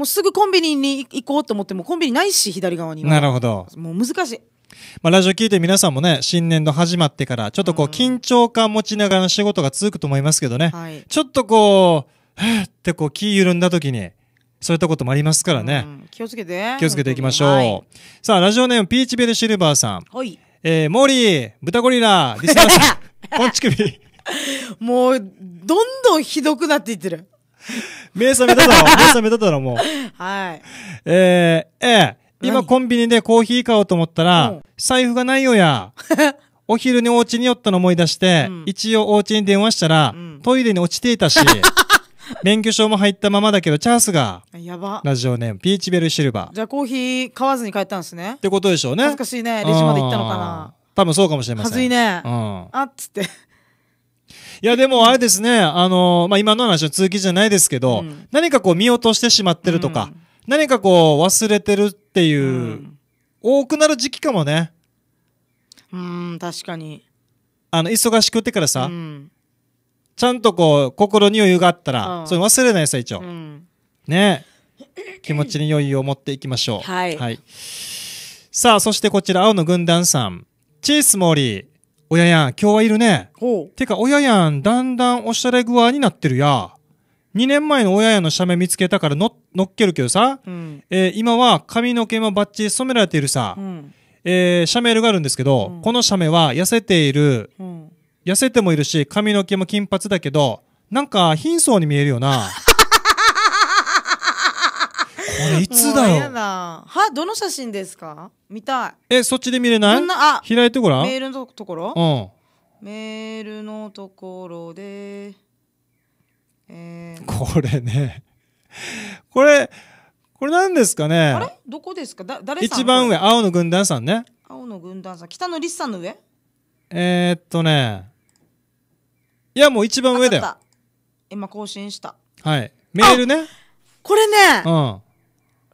もうすぐコンビニに行こうと思ってもコンビニないし左側にはなるほどもう難しいまあ、ラジオ聞いて皆さんもね、新年度始まってから、ちょっとこう、緊張感持ちながらの仕事が続くと思いますけどね。はい、ちょっとこう、ってこう、気緩んだ時に、そういったこともありますからね。気をつけて。気をつけていきましょう。はい、さあ、ラジオネーム、ピーチベルシルバーさん。はい。えー、モーリー、豚ゴリラ、リスナーさん、ポンチ首。もう、どんどんひどくなっていってる。目覚めただろ、目覚めただろ、もう。はい。えー、えー、今コンビニでコーヒー買おうと思ったら、うん、財布がないよや。お昼にお家に寄ったの思い出して、うん、一応お家に電話したら、うん、トイレに落ちていたし、免許証も入ったままだけどチャンスが。やば。ラジオネーム、ピーチベルシルバー。じゃあコーヒー買わずに帰ったんですね。ってことでしょうね。恥ずかしいね。レジまで行ったのかな。多分そうかもしれません。はずいね。うん。あっつって。いや、でもあれですね、あの、まあ、今の話の続きじゃないですけど、うん、何かこう見落としてしまってるとか、うん、何かこう忘れてるっていう、うん、多くなる時期かもね。うん、確かに。あの、忙しくてからさ、ちゃんとこう、心に余裕があったら、それ忘れないさ、一応。ね。気持ちに余裕を持っていきましょう。はい、はい。さあ、そしてこちら、青の軍団さん。チースモーリー。親やん、今日はいるね。てか、親やん、だんだんおしゃれ具合になってるや。2年前の親やんの写メ見つけたからの乗っけるけどさ、うん、えー、今は髪の毛もバッチリ染められているさ、うん、えー、写メールがあるんですけど、うん、この写メは痩せている、うん、痩せてもいるし、髪の毛も金髪だけど、なんか貧相に見えるよな。れいつだろうはどの写真ですか見たい。え、そっちで見れないんなあ開いてごらん。メールのところうん。メールのところで、えー、これね、これ、これ何ですかねあれどこですかだ誰さん一番上、青の軍団さんね。青の軍団さん、北のリスさんの上えー、っとね、いやもう一番上だよ。今更新した。はい。メールね。これね、うん。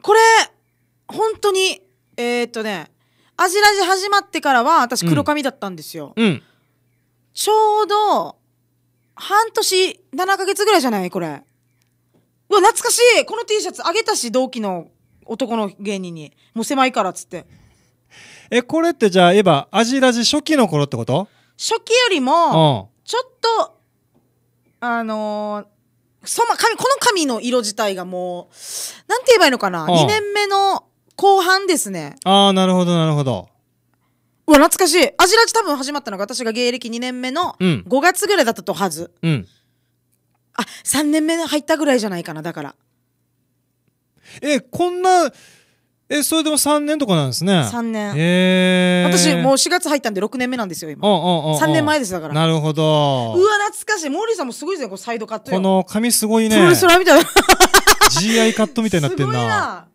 これ、本当に、えー、っとね、アジラジ始まってからは、私黒髪だったんですよ。うん。ちょうど、半年、7ヶ月ぐらいじゃないこれ。うわ、懐かしいこの T シャツあげたし、同期の男の芸人に。もう狭いからっつって。え、これってじゃあ、言えば、アジラジ初期の頃ってこと初期よりも、ちょっと、あのーそま、髪、この髪の色自体がもう、なんて言えばいいのかな、?2 年目の後半ですね。ああ、なるほど、なるほど。うわ、懐かしい。アジラジ多分始まったのが、私が芸歴2年目の5月ぐらいだったとはず。うん。あ、3年目入ったぐらいじゃないかな、だから。え、こんな、え、それでも3年とかなんですね。3年。えー、私、もう4月入ったんで6年目なんですよ、今。おんおんおん3年前です、だから。なるほど。うわ、懐かしい。モーリーさんもすごいですね、このサイドカットこの髪すごいね。それそれみたいな。GI カットみたいになってんな。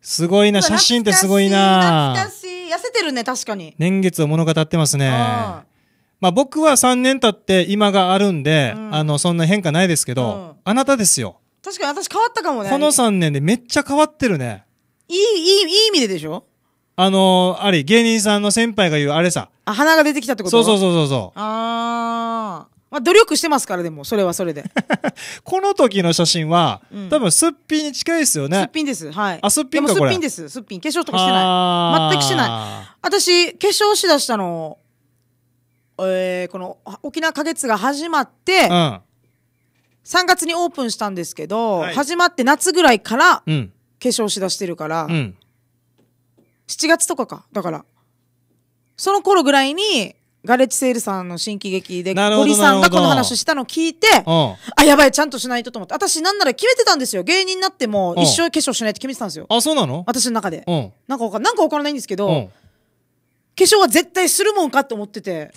すごいな。写真ってすごいな。懐かしい。痩せてるね、確かに。年月を物語ってますね。まあ僕は3年経って今があるんで、うん、あの、そんな変化ないですけど、うん、あなたですよ。確かに私変わったかもね。この3年でめっちゃ変わってるね。いい、いい、いい意味ででしょあのー、あれ、芸人さんの先輩が言うあれさ。あ、鼻が出てきたってことそうそうそうそうあー。まあ、努力してますから、でも、それはそれで。この時の写真は、うん、多分、すっぴんに近いですよね。すっぴんです。はい。あ、すっぴんか、これ。すっぴんです。すっぴん。化粧とかしてない。全くしてない。私、化粧しだしたの、えー、この、沖縄花月が始まって、うん、3月にオープンしたんですけど、はい、始まって夏ぐらいから、うん、粧しだしてるから、うん、7月とかかだからその頃ぐらいにガレッジセールさんの新喜劇で堀さんがこの話したのを聞いてあやばいちゃんとしないとと思って私なんなら決めてたんですよ芸人になっても一生化粧しないって決めてたんですよあそうなの私の中でなんかなんか分からないんですけど化粧は絶対するもんかって思ってて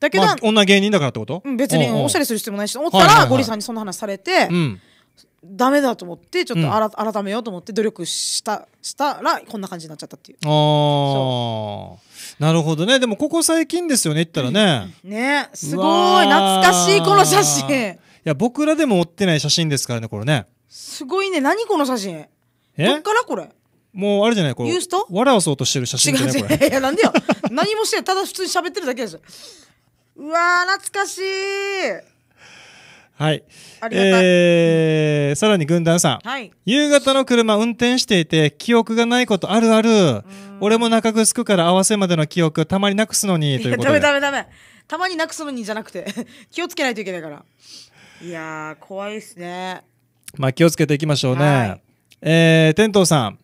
だけど、まあ、女芸人だからってこと、別におしゃれする必要もないし思ったらゴリさんにそんな話されて、うんダメだと思ってちょっとあら、うん、改めようと思って努力したしたらこんな感じになっちゃったっていうああなるほどねでもここ最近ですよね言ったらね、うん、ねすごい懐かしいこの写真いや僕らでも追ってない写真ですからねこれねすごいね何この写真どっからこれもうあれじゃないこれユースト笑わそうとしてる写真じゃないいやなんでよ何もしてただ普通に喋ってるだけですうわ懐かしいはい。ありがたい。えー、さらに軍団さん。はい。夕方の車運転していて、記憶がないことあるある。俺も中ぐすくから合わせまでの記憶、たまになくすのに、ということで。ダメダメダメ。たまになくすのにじゃなくて、気をつけないといけないから。いやー、怖いですね。まあ、気をつけていきましょうね。はい、えー、天童さん。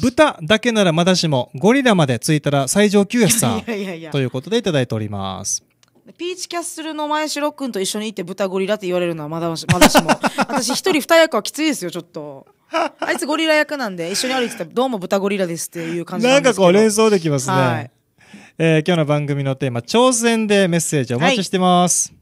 豚だけならまだしも、ゴリラまでついたら最上級やさん。いやいやいや。ということでいただいております。ピーチキャッスルの前城君と一緒にいて豚ゴリラって言われるのはまだまだしも。私一人二役はきついですよ、ちょっと。あいつゴリラ役なんで、一緒に歩いてたらどうも豚ゴリラですっていう感じなんですけど。なんかこう連想できますね。はい、えー、今日の番組のテーマ、挑戦でメッセージお待ちしてます。はい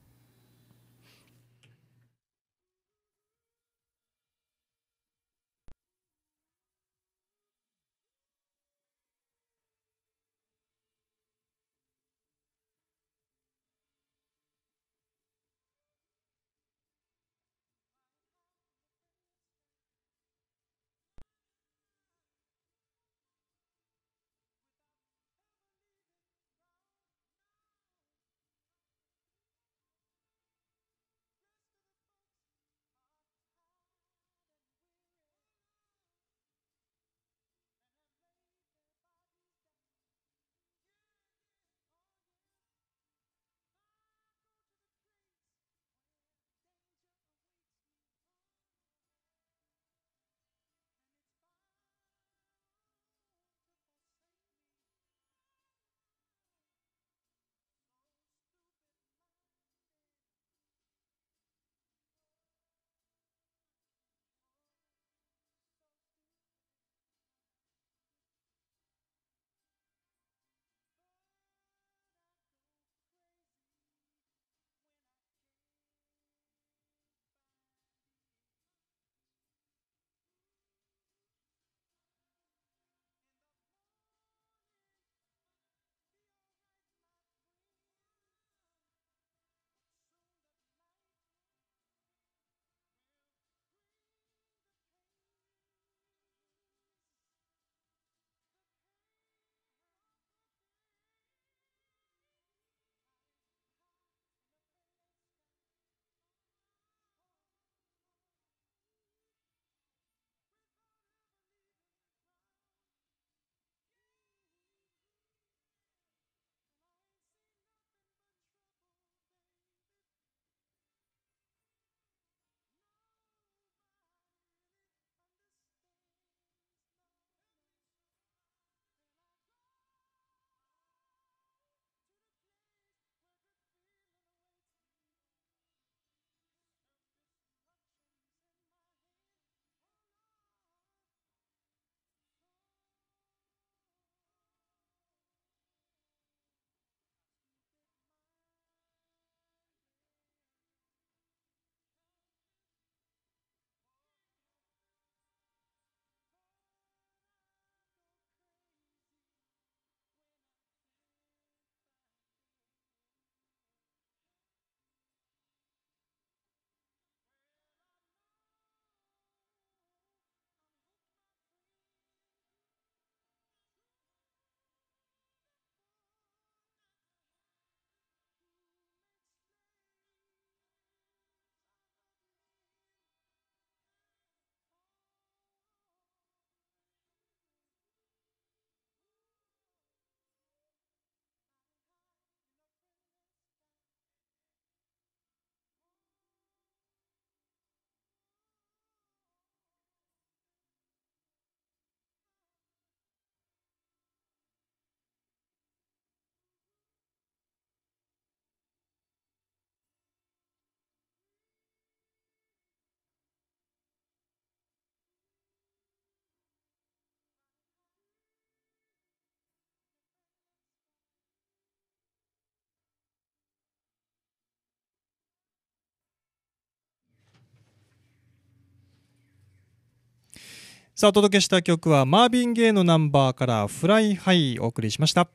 さあ、お届けした曲はマービン・ゲイのナンバーからフライハイお送りしました。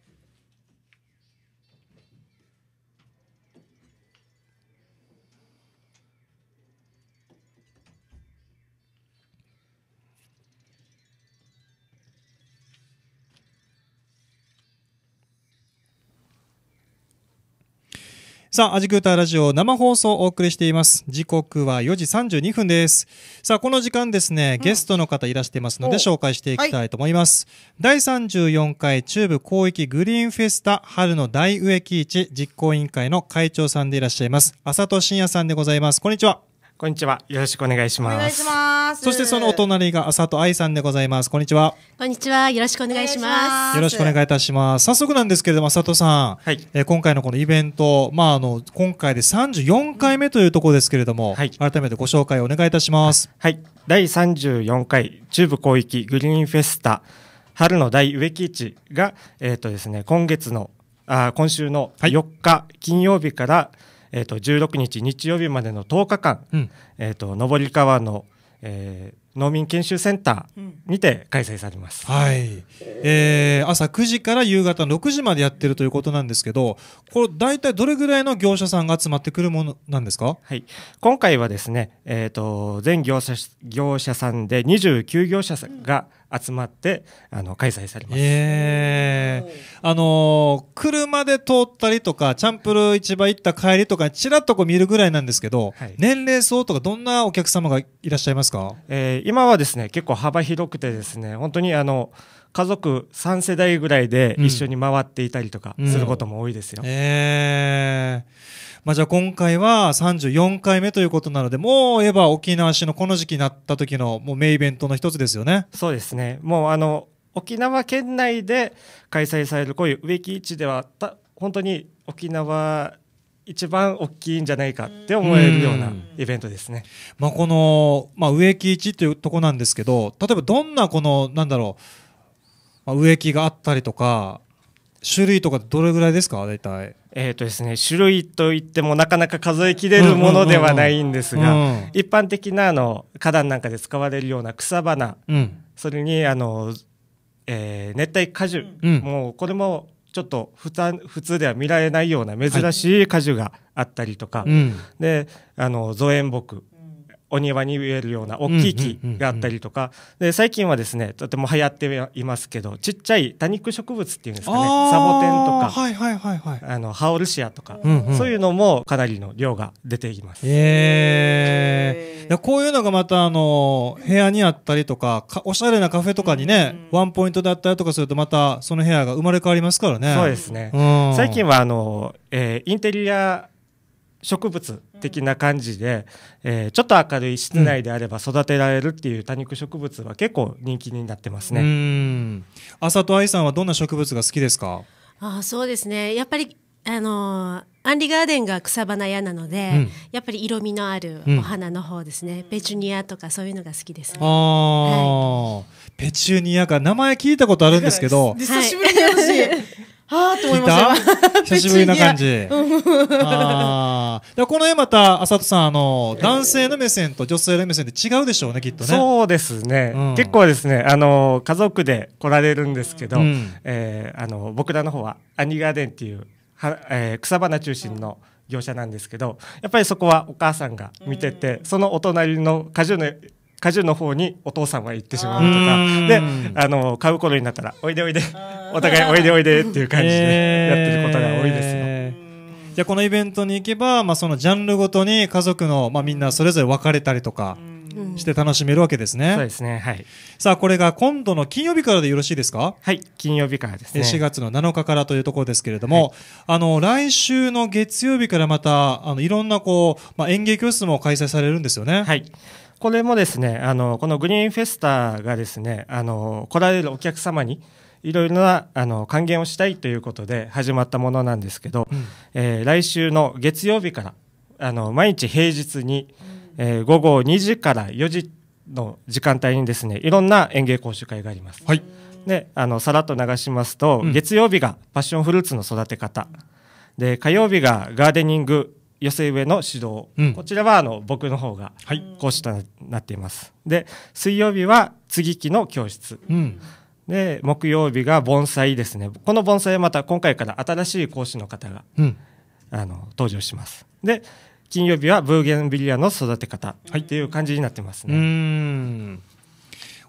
さあ、アジクーターラジオ生放送お送りしています。時刻は4時32分です。さあ、この時間ですね、ゲストの方いらしてますので紹介していきたいと思います。はい、第34回中部広域グリーンフェスタ春の大植木市実行委員会の会長さんでいらっしゃいます。浅戸慎也さんでございます。こんにちは。こんにちは。よろしくお願いします。お願いします。そしてそのお隣が浅戸愛さんでございます。こんにちは。こんにちは。よろしくお願いします。よろしくお願いいたします。早速なんですけれども、浅戸さん、はい、えー、今回のこのイベント、まああの今回で34回目というところですけれども、はい、改めてご紹介お願いいたします。はい。第34回中部広域グリーンフェスタ春の大植木市がえっ、ー、とですね今月のあ今週の4日、はい、金曜日から、えー、と16日日曜日までの10日間、うん、えー、と上川の、えー、農民研修センターにて開催されます、はい、えー、朝9時から夕方6時までやってるということなんですけどこれ大体どれぐらいの業者さんが集まってくるものなんですか、はい、今回はですね、えーと、全業者業者さんで29業者が集まってあの開催されます、あの車で通ったりとかチャンプル市場行った帰りとかちらっとこう見るぐらいなんですけど、はい、年齢層とかどんなお客様がいらっしゃいますか、えー、今はですね結構幅広くてですね本当にあの家族3世代ぐらいで一緒に回っていたりとかすることも多いですよ。うんうん、えー、まあ、じゃあ今回は34回目ということなので、もう言えば沖縄市のこの時期になった時のも名イベントの一つですよね。そうですね。もうあの、沖縄県内で開催されるこういう植木市ではた、本当に沖縄一番大きいんじゃないかって思えるようなイベントですね。まあ、この、まあ、植木市というとこなんですけど、例えばどんなこの、なんだろう、まあ、植木があったりとか種類とかどれぐらいですか大体えーとですね、種類といってもなかなか数えきれるものではないんですが、一般的なあの花壇なんかで使われるような草花、うん、それにあの、えー、熱帯果樹、うん、もうこれもちょっと普普通では見られないような珍しい果樹があったりとか、はい、であの造園木お庭に植えるような大きい木があったりとか、で最近はですねとても流行っていますけどちっちゃい多肉植物っていうんですかねサボテンとか、はいはいはいはい、あのハオルシアとか、うんうん、そういうのもかなりの量が出ています。えー、こういうのがまたあの部屋にあったりとかおしゃれなカフェとかにね、うん、ワンポイントだったりとかするとまたその部屋が生まれ変わりますからね。そうですね、うん、最近はあの、えー、インテリア植物的な感じで、えー、ちょっと明るい室内であれば育てられるっていう多肉植物は結構人気になってますね。うん。朝と愛さんはどんな植物が好きですかあそうですねやっぱりあのー、アンリガーデンが草花屋なので、うん、やっぱり色味のあるお花の方ですね、うん、ペチュニアとかそういうのが好きです、ね、ああ、はい、ペチュニアか名前聞いたことあるんですけど久しぶりにあと思いました 久しぶりな感じああこの絵また浅とさんあの男性の目線と女性の目線で違うでしょうねきっとねそうですね、うん、結構ですねあの家族で来られるんですけど、うん、えー、あの僕らの方はアニガーデンっていうは、えー、草花中心の、業者なんですけどやっぱりそこはお母さんが見てて、うん、そのお隣の果樹の果樹の方にお父さんは行ってしまうとかであの買う頃になったらおいでおいでお互いおいでおいでっていう感じでやってることが多いですよ。えーじゃこのイベントに行けば、まあ、そのジャンルごとに家族の、まあ、みんなそれぞれ分かれたりとかして楽しめるわけですね。そうですね。はい。さあ、これが今度の金曜日からでよろしいですかはい、金曜日からですね。4月の7日からというところですけれども、はい、あの、来週の月曜日からまた、あの、いろんなこう、まあ、演芸教室も開催されるんですよね。はい。これもですねあのこのグリーンフェスタがですねあの来られるお客様にいろいろなあの還元をしたいということで始まったものなんですけど、うん、えー、来週の月曜日からあの毎日平日に、えー、午後2時から4時の時間帯にですねいろんな園芸講習会があります。はい、であのさらっと流しますと、うん、月曜日がパッションフルーツの育て方で火曜日がガーデニング寄せ植えの指導、うん、こちらはあの僕の方が講師となっています、で水曜日は継ぎ木の教室、うん、で木曜日が盆栽ですねこの盆栽はまた今回から新しい講師の方が、うん、あの登場しますで金曜日はブーゲンビリアの育て方っていう感じになってますね、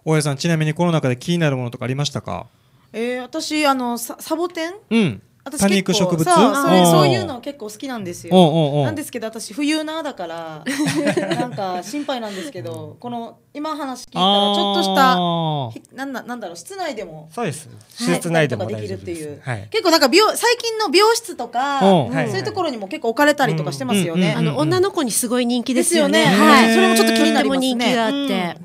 大家さんちなみにこの中で気になるものとかありましたかえー、私あのサボテン、うん、多肉植物そういうの結構好きなんですよなんですけど私冬なだから なんか心配なんですけどこの今話聞いたらちょっとしたなんだなんだろう室内でもそうです、室内でもできるっていう、はい、結構なんか美容最近の美容室とか、うん、そういうところにも結構置かれたりとかしてますよね、あの女の子にすごい人気ですよね、ね、はいそれもちょっと気になりますね人気があって、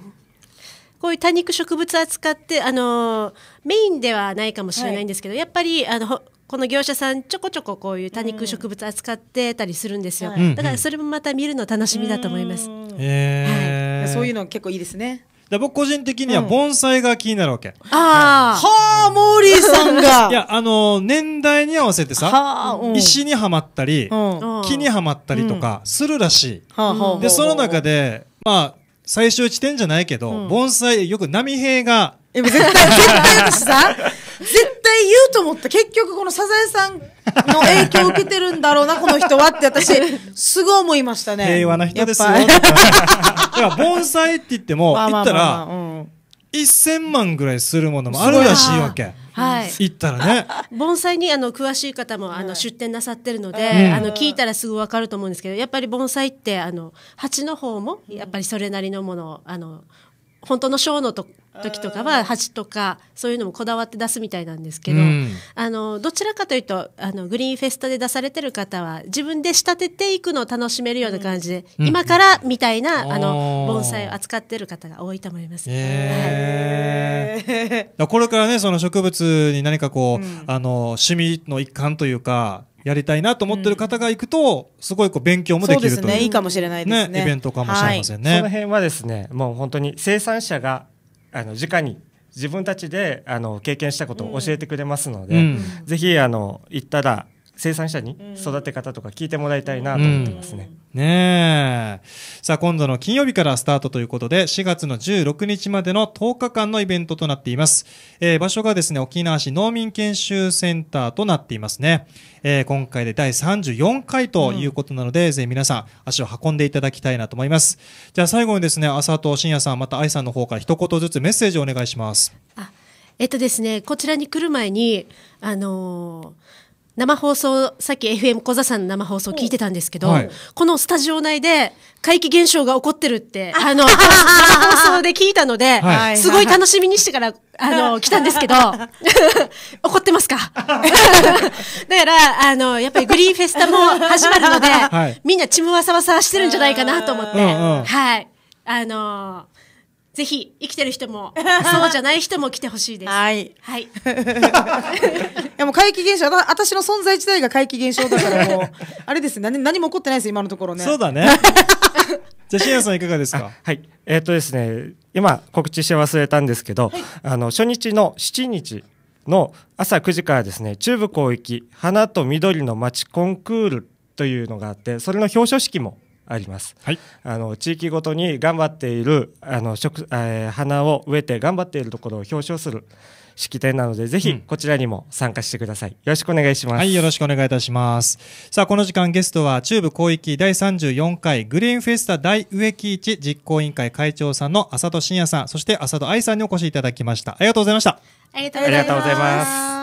こういう多肉植物扱って、あのー、メインではないかもしれないんですけど、はい、やっぱりあのこの業者さんちょこちょここういう多肉植物扱ってたりするんですよ、うんだからそれもまた見るの楽しみだと思います、はい、そういうの結構いいですねだ僕個人的には盆栽が気になるわけ。うん、ああ、はあ、モーリーさんが。いや、あのー、年代に合わせてさ、うん、石にはまったり、うん、木にはまったりとかするらしい。で、その中で、まあ、最終地点じゃないけど、盆栽、よく波平が。え、絶対、絶対私さ、絶対言うと思った。結局このサザエさんの影響を受けてるんだろうな、この人はって私、すごい思いましたね。平和な人ですよ。だから盆栽って言っても、言ったら、1000万ぐらいするものもあるらしいわけ。はい、行ったらね 盆栽にあの詳しい方もあの出店なさってるので、あの聞いたらすぐ分かると思うんですけどやっぱり盆栽ってあの鉢の方もやっぱりそれなりのものをあの本当の小のと時とかは鉢とかそういうのもこだわって出すみたいなんですけど、うん、あのどちらかというとあのグリーンフェスタで出されてる方は自分で仕立てていくのを楽しめるような感じで、うん、今からみたいな、うん、あの盆栽を扱ってる方が多いと思います。えー、はい、これからねその植物に何かこう、あの趣味の一環というかやりたいなと思ってる方が行くと、すごいこう勉強もできるという、ね、いいかもしれないですね、ね、イベントかもしれませんね、はい、その辺はですねもう本当に生産者があの直に自分たちであの経験したことを教えてくれますので、うん、ぜひあの行ったら生産者に育て方とか聞いてもらいたいなと思ってますね。うん、ねえ。さあ、今度の金曜日からスタートということで、4月の16日までの10日間のイベントとなっています。えー、場所がですね、沖縄市農民研修センターとなっていますね。えー、今回で第34回ということなので、うん、ぜひ皆さん足を運んでいただきたいなと思います。じゃあ最後にですね、朝と深也さん、また愛さんの方から一言ずつメッセージをお願いします。えっとですね、こちらに来る前に、あのー生放送さっき FM 小座さんの生放送聞いてたんですけど、はい、このスタジオ内で怪奇現象が起こってるってあの 生放送で聞いたので、はい、すごい楽しみにしてからあの来たんですけど 怒ってますか だからあのやっぱりグリーンフェスタも始まるので、はい、みんなちむわさわさしてるんじゃないかなと思って、はいあのぜひ生きてる人もそうじゃない人も来てほしいです。はい。はい。いやもう怪奇現象あ、私の存在自体が怪奇現象だからもう あれですね何何も起こってないです今のところね。そうだね。じゃあ、深夜さんいかがですかはい。えー、っとですね、今告知して忘れたんですけど、はい、あの、初日の7日の朝9時からですね、中部広域花と緑の街コンクールというのがあって、それの表彰式もあります、はい、あの地域ごとに頑張っているあの食、えー、花を植えて頑張っているところを表彰する式典なので、ぜひこちらにも参加してください。よろしくお願いします。はい、よろしくお願いいたします。さあ、この時間ゲストは中部広域第34回グリーンフェスタ大植木市実行委員会会長さんの浅戸真也さん、そして浅戸愛さんにお越しいただきました。ありがとうございました。ありがとうございます。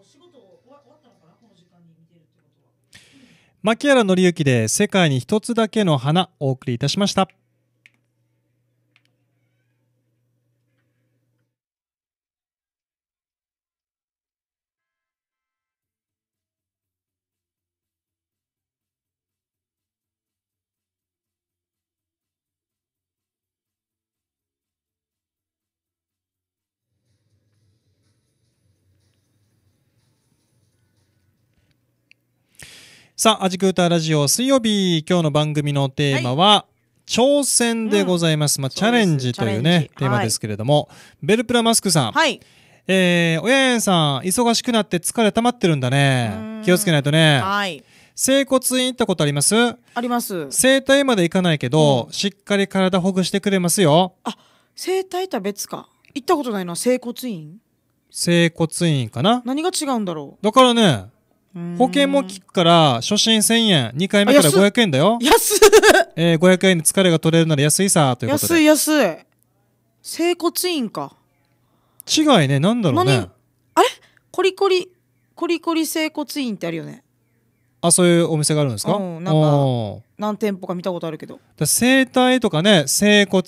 お仕事終わったのかなこの時間に見てるってことは。牧原紀之で世界に一つだけの花お送りいたしました。さあ、アジクーターラジオ水曜日、今日の番組のテーマは、はい、挑戦でございます。うん、まあ、チャレンジというね、テーマですけれども、はい、ベルプラマスクさん。はい。えー、親やさん、忙しくなって疲れ溜まってるんだね。気をつけないとね。はい。整骨院行ったことありますあります。整体まで行かないけど、うん、しっかり体ほぐしてくれますよ。あ、整体とは別か。行ったことないのは整骨院整骨院かな何が違うんだろうだからね、保険も効くから、初診1000円、2回目から500円だよ。安っえー、500円で疲れが取れるなら安いさ、ということで。安い安い。整骨院か。違いね、なんだろうね。あれコリコリ、コリコリ整骨院ってあるよね。あ、そういうお店があるんですかうん、なんか、何店舗か見たことあるけど。だ整体とかね、整骨、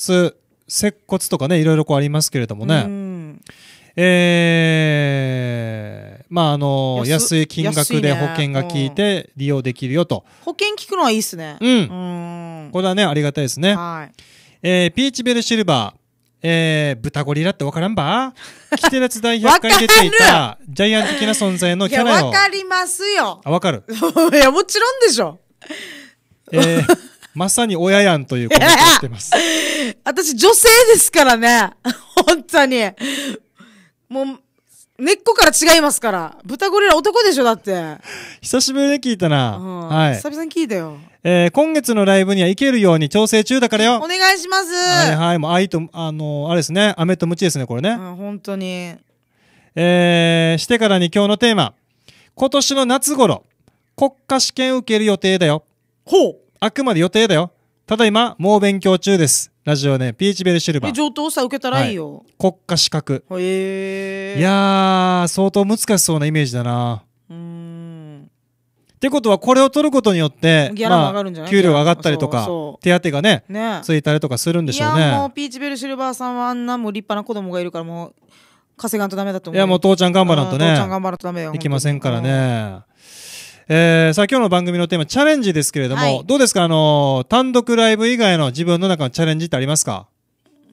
接骨とかね、いろいろこうありますけれどもね。うん、えー、まああの安い金額で保険が効いて利用できるよと、保険効くのはいいっすねうんこれはねありがたいですね、はいえー、ピーチベルシルバーえー、豚ゴリラってわからんばキテレツ代表から出ていたジャイアン的な存在のキャラよ。わかりますよ。あ、わかる。いや、もちろんでしょ。えー、まさに親やんというコメントをしてます。私女性ですからね。本当に。もう、根っこから違いますから。豚ゴリラ男でしょ、だって。久しぶりに聞いたな。はい。久々に聞いたよ。えー、今月のライブには行けるように調整中だからよ。お願いします。はいはい。もう愛と、あのー、あれですね。飴と鞭ですね、これね。うん、本当に。えー、してからに今日のテーマ。今年の夏頃、国家試験受ける予定だよ。ほう。あくまで予定だよ。ただいま、猛勉強中です。ラジオね、ピーチベルシルバー。上等さ受けたらいいよ。はい、国家資格。へえ。いやー、相当難しそうなイメージだな。うん。ってことは、これを取ることによって、ギャラも上がるんじゃない、まあ、給料上がったりとか、手当がね、ねついたりとかするんでしょうね。いや、もうピーチベルシルバーさんはあんなも立派な子供がいるから、もう、稼がんとダメだと思う。いや、もう父ちゃん頑張らんとね。父ちゃん頑張らんとダメよ。いきませんからね。えー、さあ今日の番組のテーマ、チャレンジですけれども、はい、どうですか、あのー、単独ライブ以外の自分の中のチャレンジってありますか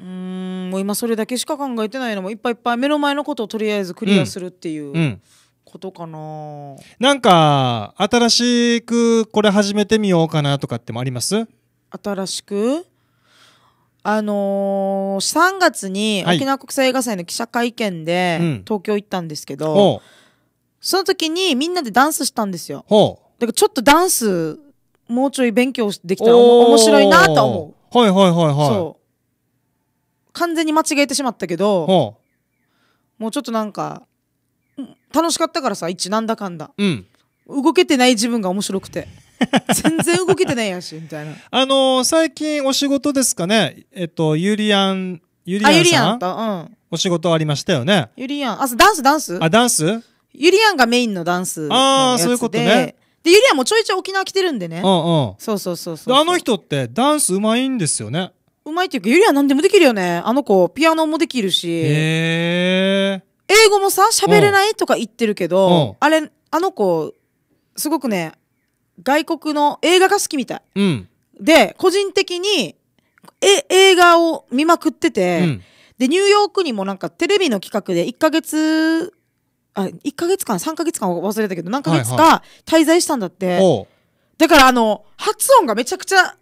うん、もう今それだけしか考えてないのも、いっぱいいっぱい目の前のことをとりあえずクリアするっていう。うんことかななんか新しくこれ始めてみようかなとかってもあります新しくあのー、3月に沖縄国際映画祭の記者会見で東京行ったんですけど、はいその時にみんなでダンスしたんですよ。ほう。だからちょっとダンス、もうちょい勉強できたら面白いなと思う。はいはいはいはい。そう。完全に間違えてしまったけど、ほう。もうちょっとなんか、楽しかったからさ、一なんだかんだ。うん。動けてない自分が面白くて。全然動けてないやし、みたいな。あのー、最近お仕事ですかね、えっと、ゆりやん、ゆりやんさん。あ、ゆりやと、うん。お仕事ありましたよね。ゆりやん。あ、ダンス、ダンスあ、ダンスゆりやんがメインのダンスのあやつでそういうことねでゆりやんもちょいちょい沖縄来てるんでね、うんうんそうそうそうそうあの人ってダンスうまいんですよねうまいっていうかゆりやん何でもできるよねあの子ピアノもできるし、へー。英語もさ喋れないとか言ってるけどあれあの子すごくね外国の映画が好きみたいうんで個人的にえ映画を見まくってうて、んでニューヨークにもなんかテレビの企画で1ヶ月あ1か月間3か月間忘れたけど何か月か滞在したんだって、だからあの発音がめちゃくちゃ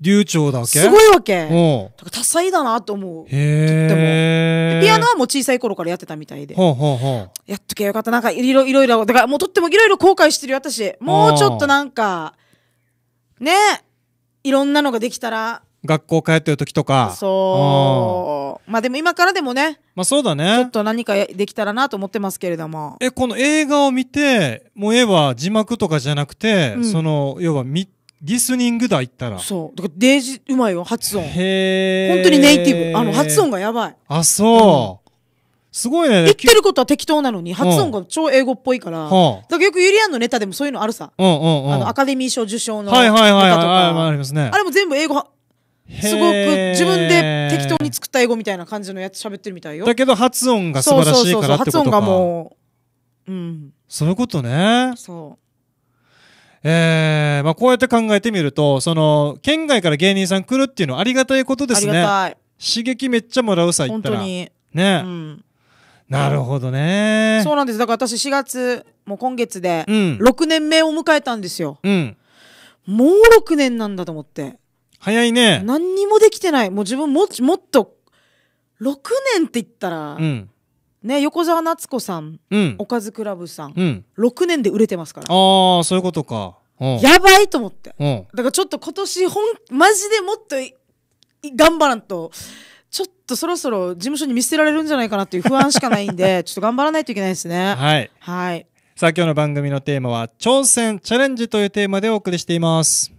流暢だわけすごいわけだから多彩だなと思うとってもへでーピアノはもう小さい頃からやってたみたいでほうほうほうやっとけよかったなんかいろいろいろだからもうとってもいろいろ後悔してるよ私もうちょっとなんかねいろんなのができたら学校帰ってる時とか。そう。まあでも今からでもね。まあそうだね。ちょっと何かできたらなと思ってますけれども。え、この映画を見て、もう絵は字幕とかじゃなくて、うん、その、要はみ、リスニングだ、言ったら。そう。だからデージ、うまいよ、発音。へー。本当にネイティブ。あの、発音がやばい。あ、そう。うんすごいね。言ってることは適当なのに、発音が超英語っぽいから。だからよくユリアンのネタでもそういうのあるさ。ううんんあの、アカデミー賞受賞の。はいはいはい。あれも全部英語すごく自分で適当に作った英語みたいな感じのやつ喋ってるみたいよだけど発音が素晴らしいからってことか発音がもううんそういうことねそうえー、まあこうやって考えてみるとその県外から芸人さん来るっていうのはありがたいことですねありがたい刺激めっちゃもらうさ言ったら本当にね、うん、なるほどね、うん、そうなんですだから私4月もう今月で6年目を迎えたんですよ、うん、もう6年なんだと思って早いね何にもできてないもう自分ももっと6年って言ったら、うん、ね、横澤夏子さん、うん、おかずクラブさん、うん、6年で売れてますからああそういうことかやばいと思ってだからちょっと今年んマジでもっと頑張らんとちょっとそろそろ事務所に見捨てられるんじゃないかなっていう不安しかないんで ちょっと頑張らないといけないですねはいはいさあ今日の番組のテーマは挑戦チャレンジというテーマでお送りしています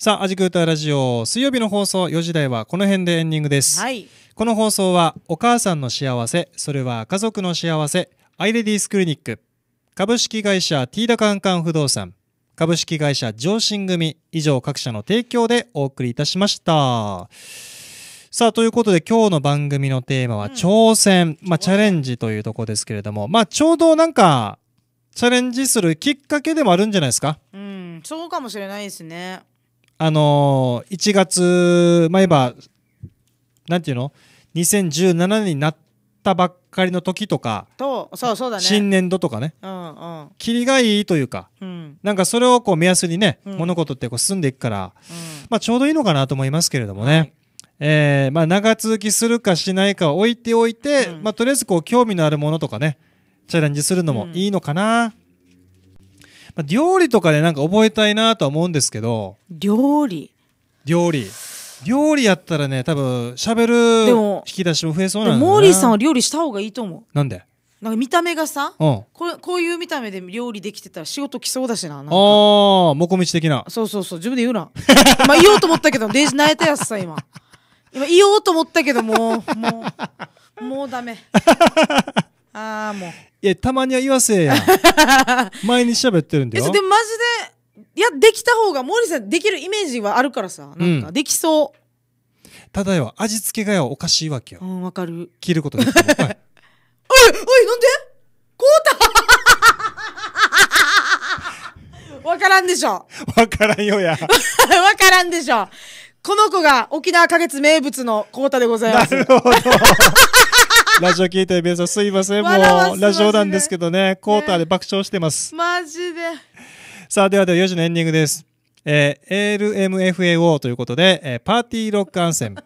さあ、アジクータラジオ、水曜日の放送4時台はこの辺でエンディングです。はい、この放送は、お母さんの幸せ、それは家族の幸せ、アイレディースクリニック、株式会社ティーダカンカン不動産、株式会社上信組、以上各社の提供でお送りいたしました。さあ、ということで今日の番組のテーマは挑戦、うん、まあチャレンジというとこですけれども、まあちょうどなんかチャレンジするきっかけでもあるんじゃないですかうん、そうかもしれないですね。あのー、1月、まあ、言えば、なんていうの ?2017 年になったばっかりの時とか、とそうそうだね、新年度とかね、うんうん、霧がいいというか、うん、なんかそれをこう目安にね、うん、物事ってこう進んでいくから、うん、まあ、ちょうどいいのかなと思いますけれどもね。はいえー、まあ、長続きするかしないか置いておいて、うん、まあ、とりあえずこう興味のあるものとかねチャレンジするのもいいのかな、うまあ、料理とかでなんか覚えたいなとは思うんですけど料理料理料理やったらね多分しゃべる引き出しも増えそうなんだ、ね、モーリーさんは料理した方がいいと思うなんでなんか見た目がさ、うん、これこういう見た目で料理できてたら仕事来そうだしなああもこみち的なそうそうそう自分で言うなまあ言おうと思ったけどデイジ泣いたやつさ今今言おうと思ったけどもうもうもうダメああもういやたまには言わせえや毎日 喋ってるんだよでもマジでいやできた方が森さんできるイメージはあるからさなんかできそう、ただよ味付けがよおかしいわけようんわかる切ることできておい おいなんでこうた わからんでしょわからんよやわからんでしょこの子が沖縄花月名物のコータでございますなるほど ラジオ聞いてる皆さんすいません。もう、ラジオなんですけどね、クォーターで爆笑してます。マジで。さあ、ではでは4時のエンディングです。えー、LMFAO ということで、えー、パーティーロックアンセム。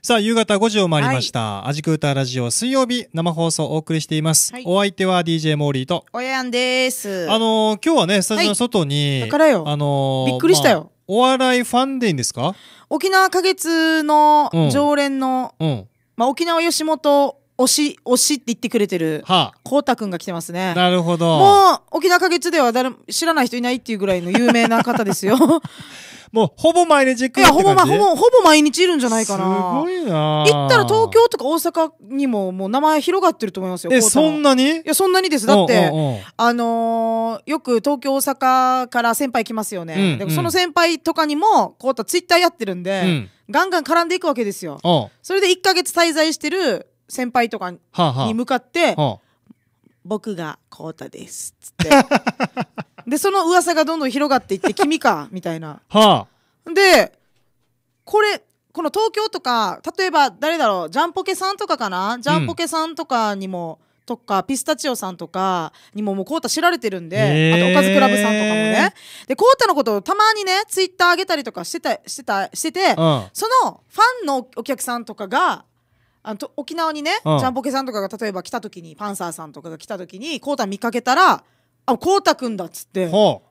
さあ、夕方5時を回りました。アジクータラジオ水曜日生放送をお送りしています。はい、お相手は DJ モーリーと。おやんです。あのー、今日はね、スタジオの外に。はい、だからよ。あのー、びっくりしたよ。まあ、お笑いファンデーですか沖縄花月の常連の、うん、うん、まあ、沖縄吉本推し、推しって言ってくれてる、はあ、こうたくんが来てますね。なるほど。もう、沖縄花月では誰知らない人いないっていうぐらいの有名な方ですよ。もうほぼ毎日行くいや、ほぼ、ほぼ、ほぼ毎日いるんじゃないかな。すごいな行ったら東京とか大阪にももう名前広がってると思いますよ。え、そんなにいや、そんなにです。だって、あのー、よく東京、大阪から先輩来ますよね。うんでもその先輩とかにも、こうたツイッターやってるんで、うん、ガンガン絡んでいくわけですよ。それで1か月滞在してる先輩とかに向かって、はあはあ僕がコータです」っつって でその噂がどんどん広がっていって「君か」みたいな。はあ、でこれこの東京とか例えば誰だろうジャンポケさんとかかなジャンポケさんとかにも、うん、とかピスタチオさんとかにももうコータ知られてるんであとおかずクラブさんとかもねでコータのことをたまにねツイッター上げたりとかしてたしてたしてて、うん、そのファンのお客さんとかがあの沖縄にね、ジャンポケさんとかが例えば来た時にパンサーさんとかが来た時にこうた見かけたら「あこうたくんだ」っつってこ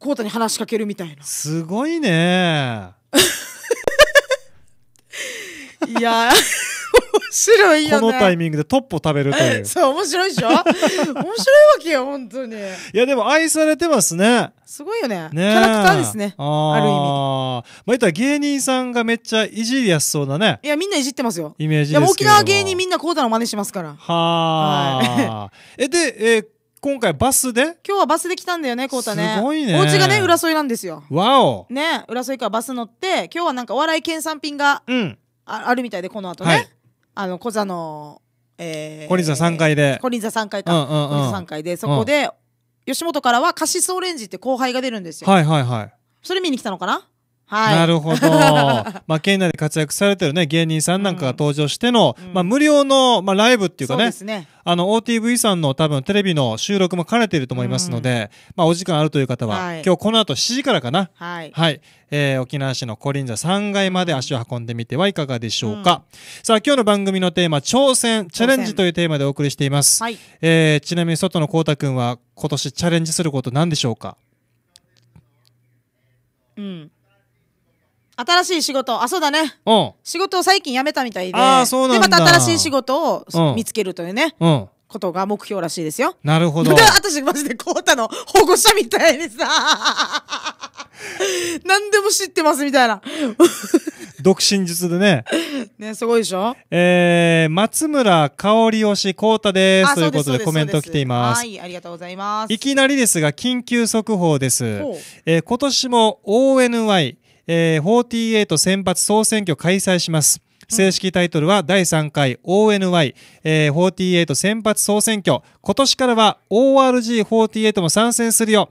うたに話しかけるみたいなすごいね いや白いよねこのタイミングでトップを食べるというそう面白いでしょ 面白いわけよ本当にいやでも愛されてますねすごいよね、ね、キャラクターですねある意味まあ言ったら芸人さんがめっちゃいじりやすそうだねいやみんないじってますよイメージ沖縄芸人みんなこうだの真似しますからはあ、はい、えで、えー今回バスで今日はバスで来たんだよね、こうたね。すごいね。お家がね、浦添なんですよ。わおね、浦添からバス乗って、今日はなんかお笑い県産品が、うん、あるみたいで、この後ね。はいあの小座の、えー、小リン三階で小リ座ザ三階か、うんうんうん、コリン三階でそこで、うん、吉本からはカシスオレンジって後輩が出るんですよはいはいはいそれ見に来たのかなはい、なるほど。まあ、県内で活躍されてるね、芸人さんなんかが登場しての、うん、まあ、無料の、まあ、ライブっていうかね、ねあの、OTV さんの多分テレビの収録も兼ねていると思いますので、うん、まあ、お時間あるという方は、はい、今日この後7時からかな、はい、はい、えー、沖縄市のコリンザ3階まで足を運んでみてはいかがでしょうか。うん、さあ、今日の番組のテーマ、挑戦、チャレンジというテーマでお送りしています。はい、えー、ちなみに外の光太くんは今年チャレンジすること何でしょうかうん。新しい仕事あそうだねうん仕事を最近辞めたみたいであそうなんだでまた新しい仕事を見つけるというね、うんことが目標らしいですよなるほど 私マジでコータの保護者みたいにさ 何でも知ってますみたいな 独身術でねねすごいでしょえー、松村香り推しータですということでコメント来ていますはいありがとうございますいきなりですが緊急速報ですえー今年も ONY えー、48選抜総選挙開催します。正式タイトルは第3回 ONY48、えー、選抜総選挙。今年からは ORG48 も参戦するよ。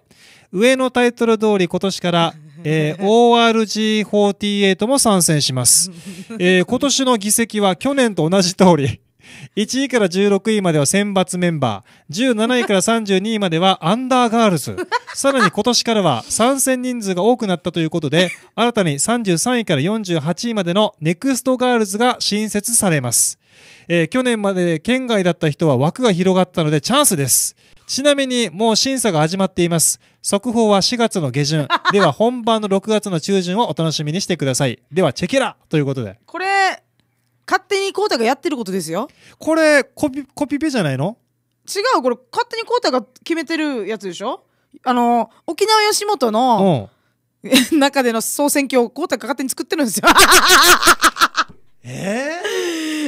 上のタイトル通り今年から、えー、ORG48 も参戦します。えー、今年の議席は去年と同じ通り1位から16位までは選抜メンバー、17位から32位まではアンダーガールズ、さらに今年からは参戦人数が多くなったということで、新たに33位から48位までのネクストガールズが新設されます。えー、去年まで県外だった人は枠が広がったのでチャンスです。ちなみにもう審査が始まっています。速報は4月の下旬。では本番の6月の中旬をお楽しみにしてください。ではチェケラということで。これ、勝手にコータがやってることですよこれコピコピペじゃないの違うこれ勝手にコータが決めてるやつでしょあの沖縄吉本の、中での総選挙をコータが勝手に作ってるんですよえ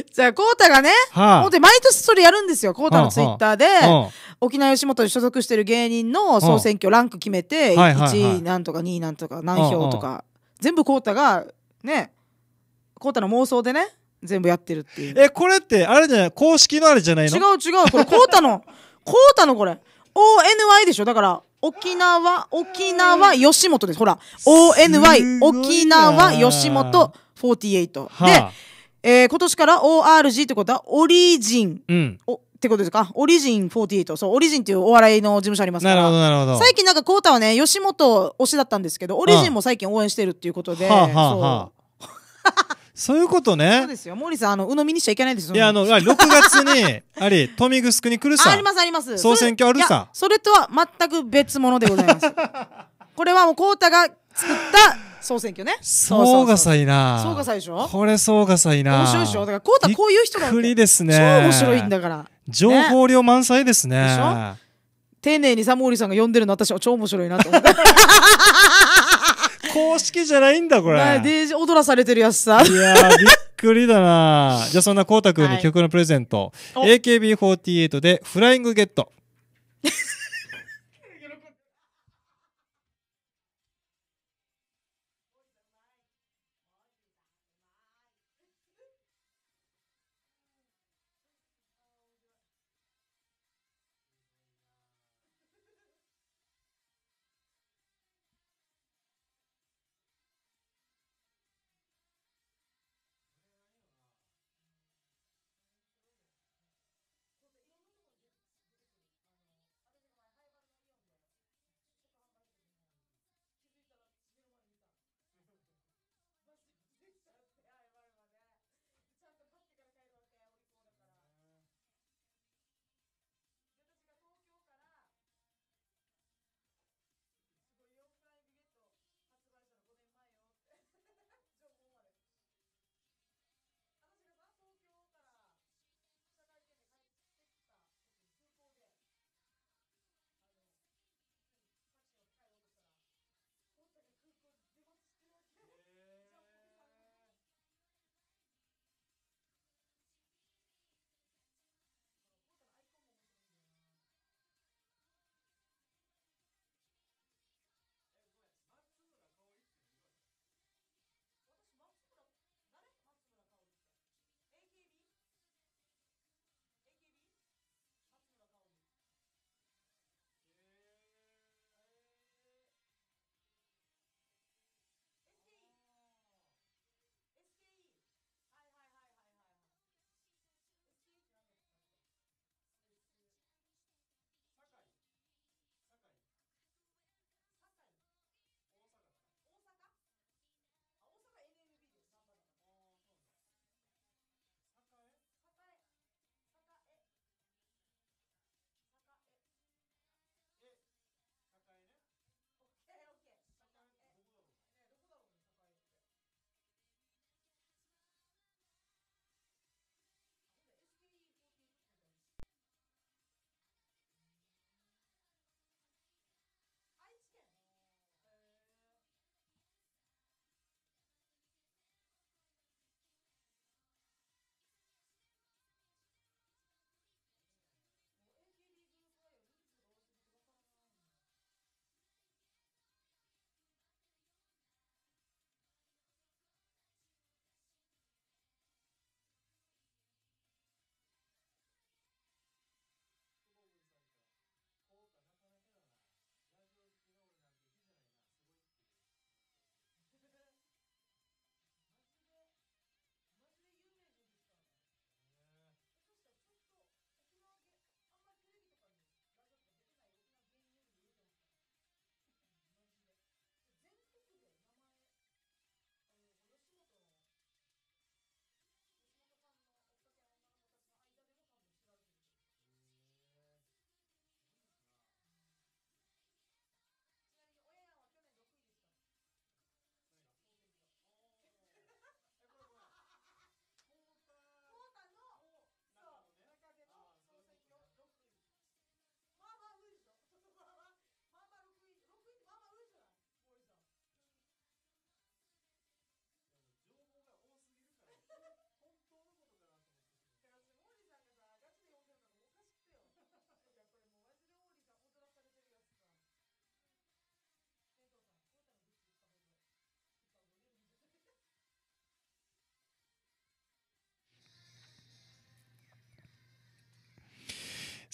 えー、じゃあ、コータがね、んあ、毎年それやるんですよ、コータのツイッターで、はあはあ、沖縄吉本に所属してる芸人の総選挙ランク決めて、はあ、1位なんとか2位なんとか何票とか、全部コータが、ね、コータの妄想でね、全部やってるっていうえこれってあれじゃない公式のあれじゃないの違う違うこれコータの コータのこれ ONY でしょだから沖縄沖縄吉本ですほら ONY 沖縄吉本48、はあ、で、えー、今年から ORG ってことはオリジン、うん、おってことですかオリジン48そうオリジンっていうお笑いの事務所ありますから最近なんかコータはね吉本推しだったんですけどオリジンも最近応援してるっていうことで、はあはあはあ、そそういうことね。そうですよ。ーさん、あの、鵜呑みにしちゃいけないですよ。いや、あの、6月に、あれ、グスクに来るさ。あります、あります。総選挙あるさそ。それとは全く別物でございます。これはもう、コータが作った総選挙ね。そうがさいな。そうがさいでしょこれそうがさいな。面白いでしょだから、コータこういう人なんりですね。超面白いんだから。情報量満載ですね。ねでしょ丁寧にさ、モーリさんが呼んでるの私は超面白いなと思って。公式じゃないんだ、これ。デージ踊らされてるやつさ。いやー、びっくりだな じゃあそんな光太くんに曲のプレゼント。はい、AKB48 でフライングゲット。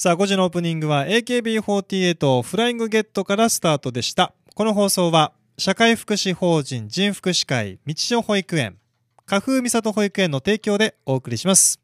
さあ、5時のオープニングは AKB48 フライングゲットからスタートでした。この放送は、社会福祉法人人福祉会道所保育園、花風美里保育園の提供でお送りします。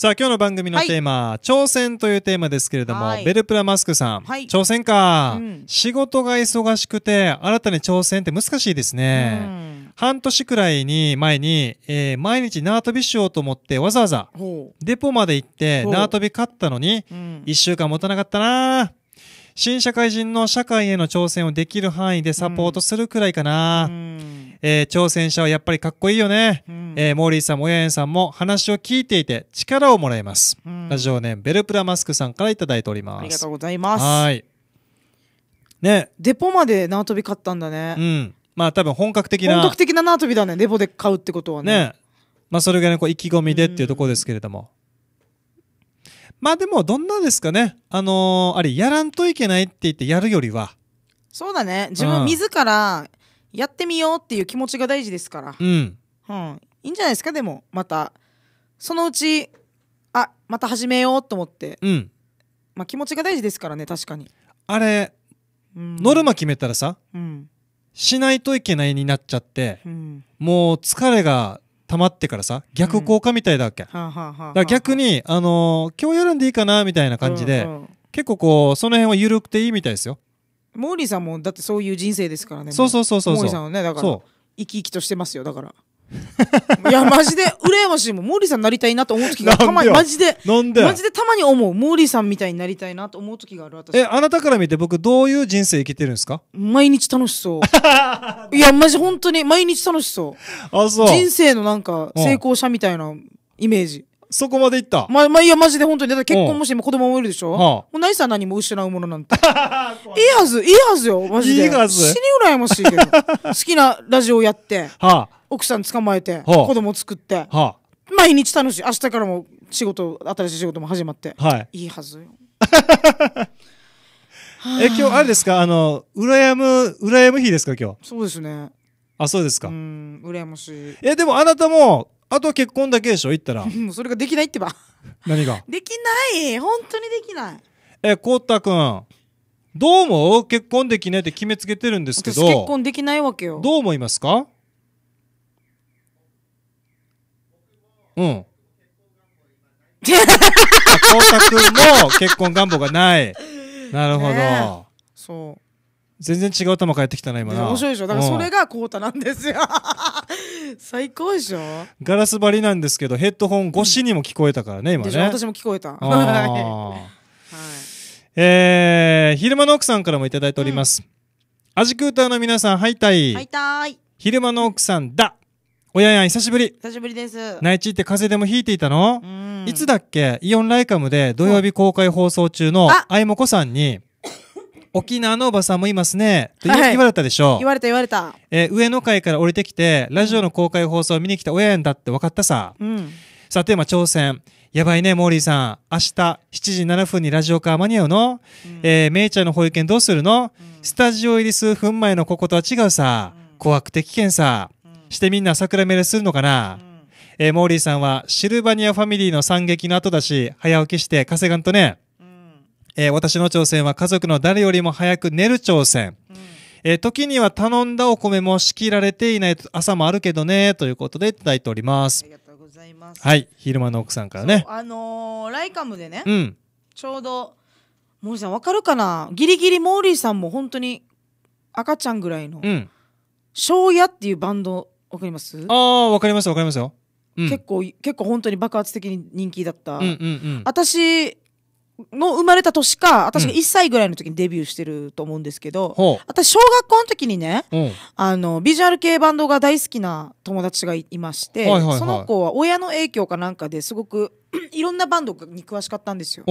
さあ、今日の番組のテーマ、はい、挑戦というテーマですけれども、ベルプラマスクさん、はい、挑戦か、うん、仕事が忙しくて、新たに挑戦って難しいですね。半年くらいに前に、えー、毎日縄跳びしようと思って、わざわざ、デポまで行って、縄跳び買ったのに、一週間持たなかったな新社会人の社会への挑戦をできる範囲でサポートするくらいかな。うん、えー、挑戦者はやっぱりかっこいいよね。うん、えー、モーリーさんも親ンさんも話を聞いていて力をもらいます。うん、ラジオネームベルプラマスクさんからいただいております。ありがとうございます。はい。ね。デポまで縄跳び買ったんだね。うん。まあ多分本格的な。本格的な縄跳びだね。デポで買うってことはね。ね。まあそれがね、こう意気込みでっていうところですけれども。まあでも、どんなですかね。あのー、あれ、やらんといけないって言ってやるよりは。そうだね。自分自らやってみようっていう気持ちが大事ですから。うん。うん。いいんじゃないですか、でも、また。そのうち、あ、また始めようと思って。うん。まあ気持ちが大事ですからね、確かに。あれ、うん、ノルマ決めたらさ、うん、しないといけないになっちゃって、うん、もう疲れが溜まってからさ逆効果みたいだっけ、はははだ逆に、あのー、今日やるんでいいかなみたいな感じで、うんうん、結構こうその辺は緩くていいみたいですよモーリーさんもだってそういう人生ですからねそうそうそうそうモーリーさんはねだから生き生きとしてますよだから いやマジで羨ましいもんモーリーさんになりたいなと思う時がたまにマジでなんでマジでたまに思うモーリーさんみたいになりたいなと思う時がある私えあなたから見て僕どういう人生生きてるんですか毎日楽しそう いやマジ本当に毎日楽しそうあそう人生のなんか成功者みたいなイメージそこまでいった。まあ、まあ、いや、マジで本当に。だ結婚もして今子供もいるでしょ、はあもうないさ、何も失うものなんて。いいはず、いいはずよ、マジで。いいはず死に羨ましいけど。好きなラジオやって、は奥さん捕まえて、あ子供作って、あ、は毎日楽しい。明日からも仕事、新しい仕事も始まって。はい。いいはずよ。え、今日あれですかあの、羨む、羨む日ですか今日。そうですね。あ、そうですか。うん、羨ましい。え、でもあなたも、あとは結婚だけでしょ言ったら それができないってば何ができない本当にできないえこうたくんどうも結婚できないって決めつけてるんですけど結婚できないわけよどう思いますかうんこうたくんも結婚願望がないなるほど、ね、そう全然違う球返ってきたな今な面白いでしょだからそれがこうたなんですよ、最高でしょガラス張りなんですけどヘッドホン越しにも聞こえたからね、今ね私も聞こえたはい、えー、昼間の奥さんからもいただいております、うん、アジクーターの皆さんハイタイハイタイ昼間の奥さんだおややん久しぶり久しぶりです内地って風邪でも引いていたのいつだっけイオンライカムで土曜日公開放送中のあいもこさんに沖縄のおばさんもいますね。と言,、われたでしょう。言われた言われた。えー、上の階から降りてきて、ラジオの公開放送を見に来た親やんだって分かったさ。うん。さあ、テーマ挑戦。やばいね、モーリーさん。明日7時7分にラジオカー間に合うの、うん、えー、めいちゃんの保育園どうするの、うん、スタジオ入り数分前のこことは違うさ。うん、怖くて危険さ。してみんな桜メレするのかな、えー、モーリーさんはシルバニアファミリーの惨劇の後だし、早起きして稼がんとね。えー、私の挑戦は家族の誰よりも早く寝る挑戦。うん、えー、時には頼んだお米も仕切られていない朝もあるけどね、ということでいただいております。ありがとうございます。はい、昼間の奥さんからね。あのー、ライカムでね、うん、ちょうど、モーリーさんわかるかなギリギリモーリーさんも本当に赤ちゃんぐらいの、うん、ショーヤっていうバンド、わかりますああ、わかりますわかりますよ。うん、結構結構本当に爆発的に人気だった、うんうんうん、私の生まれた年か、私が1歳ぐらいの時にデビューしてると思うんですけど、うん、私、小学校の時にね、うん、あの、ビジュアル系バンドが大好きな友達がいまして、はいはいはい、その子は親の影響かなんかですごく いろんなバンドに詳しかったんですよ。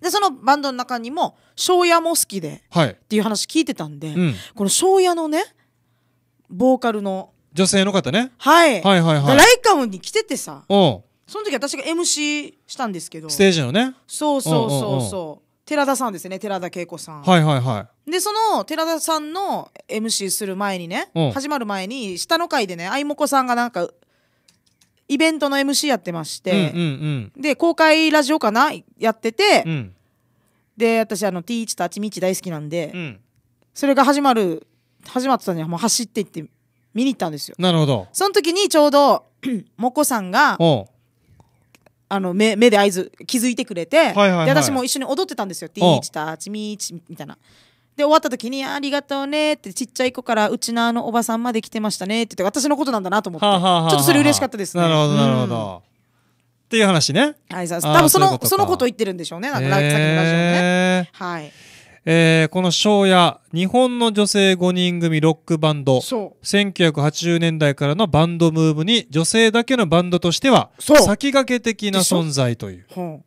で、そのバンドの中にも、庄屋も好きで、はい、っていう話聞いてたんで、うん、この庄屋のね、ボーカルの、女性の方ね。はい。はいはいはい。ライカムに来ててさ、その時私が MC したんですけどステージのねそうそうそうそう寺田さんですね寺田恵子さんはいはいはいでその寺田さんの MC する前にね始まる前に下の階でねあいもこさんがなんかイベントの MC やってまして、うんうんうん、で公開ラジオかなやってて、うん、で私あの T 1とあちみち大好きなんで、うん、それが始まる始まってたのにもう走っていって見に行ったんですよなるほどその時にちょうどもこ さんがあの目目で合図気づいてくれて、はいはいはい、で私も一緒に踊ってたんですよ「ティーチタチミーチ」みたいな。で終わった時に「ありがとうね」ってちっちゃい子からうちのあのおばさんまで来てましたねって言って私のことなんだなと思って、はあはあはあ、ちょっとそれ嬉しかったですね。なるほどなるほど、うんっていう話ね。はい、多分そのそのこと言ってるんでしょうね。なんかのラジオね。はい。えー、この庄屋、日本の女性5人組ロックバンド、1980年代からのバンドムーブに女性だけのバンドとしては、先駆け的な存在という。は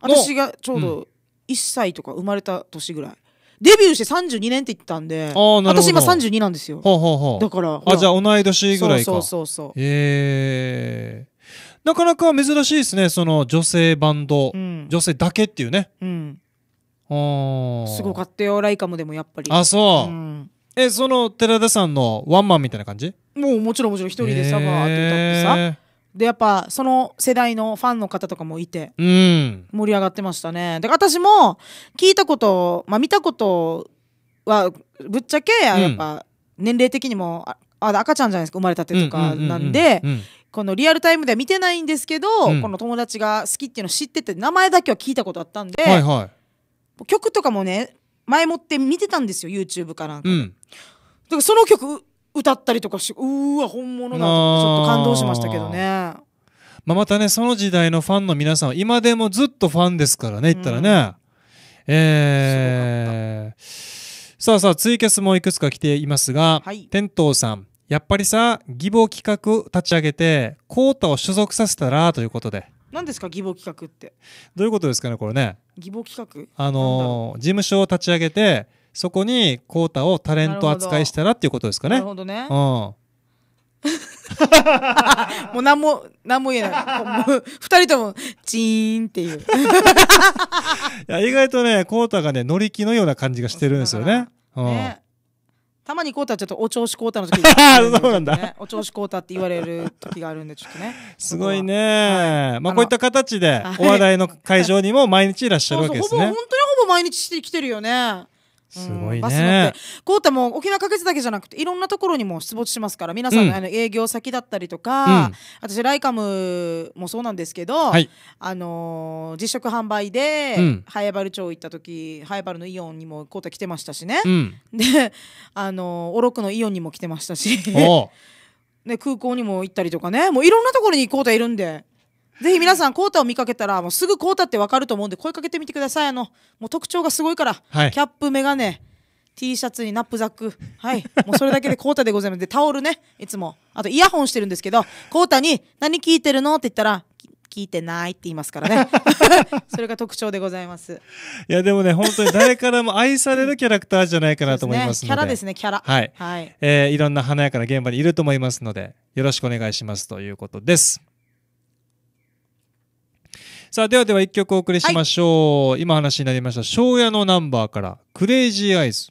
あ、私がちょうど1歳とか生まれた年ぐらい。うん、デビューして32年って言ったんで、あ私今32なんですよ。ほあほうだから。あ、じゃあ同い年ぐらいか。そうそうそうえー、なかなか珍しいですね、その女性バンド、うん、女性だけっていうね。うんすごかったよライカムでもやっぱりあそう、うん、えその寺田さんのワンマンみたいな感じもうもちろんもちろん一人でさバーって歌ってさでやっぱその世代のファンの方とかもいて、うん、盛り上がってましたねで私も聞いたこと、まあ、見たことはぶっちゃけやっぱ年齢的にも、ああ赤ちゃんじゃないですか生まれたてとかなんで。このリアルタイムでは見てないんですけど、うん、この友達が好きっていうの知ってて名前だけは聞いたことあったんで、はいはい、曲とかもね前もって見てたんですよ YouTube からか、うん、だからその曲歌ったりとかしうわ本物だとちょっと感動しましたけどねまあ、またねその時代のファンの皆さんは今でもずっとファンですからね言ったらね、うん、えー、さあさあツイキャスもいくつか来ていますが、はい、天童さんやっぱりさ義母企画立ち上げてコータを所属させたらということで何ですか義母企画ってどういうことですかねこれね義母企画あの事務所を立ち上げてそこにコータをタレント扱いしたらっていうことですかねなるほどねうん もう何も、何も言えない。二人とも、チーンっていう。いや、意外とね、コータがね、乗り気のような感じがしてるんですよね。ねたまにこうたちょっとお調子こうたの時に、ね、そうなんだお調子こうたって言われる時があるんでちょっとねすごいね、まあこういった形でお笑いの会場にも毎日いらっしゃるわけですねほぼ本当にほぼ毎日してきてるよねすごいね。バス乗っも沖縄かけてだけじゃなくて、いろんなところにも出没しますから、皆さんの,、あの営業先だったりとか、うん、私、ライカムもそうなんですけど、はい、あのー、実食販売で、うん、ハエ町行った時、早原のイオンにもこうた来てましたしね。うん、で、あのー、おろくのイオンにも来てましたし。ね、空港にも行ったりとかねもういろんなところにこうたいるんでぜひ皆さん、コータを見かけたら、もうすぐコータってわかると思うんで、声かけてみてください。あの、もう特徴がすごいから、はい、キャップ、メガネ、T シャツにナップザック。はい。もうそれだけでコータでございます。で、タオルね、いつも。あと、イヤホンしてるんですけど、コータに、何聞いてるのって言ったら、聞いてないって言いますからね それが特徴でございますいやでもね本当に誰からも愛されるキャラクターじゃないかなと思いますのでね、キャラですねキャラはい、はいえー、いろんな華やかな現場にいると思いますのでよろしくお願いしますということですさあ、ではでは一曲お送りしましょう。はい、今話になりました、庄屋のナンバーから、クレイジーアイズ。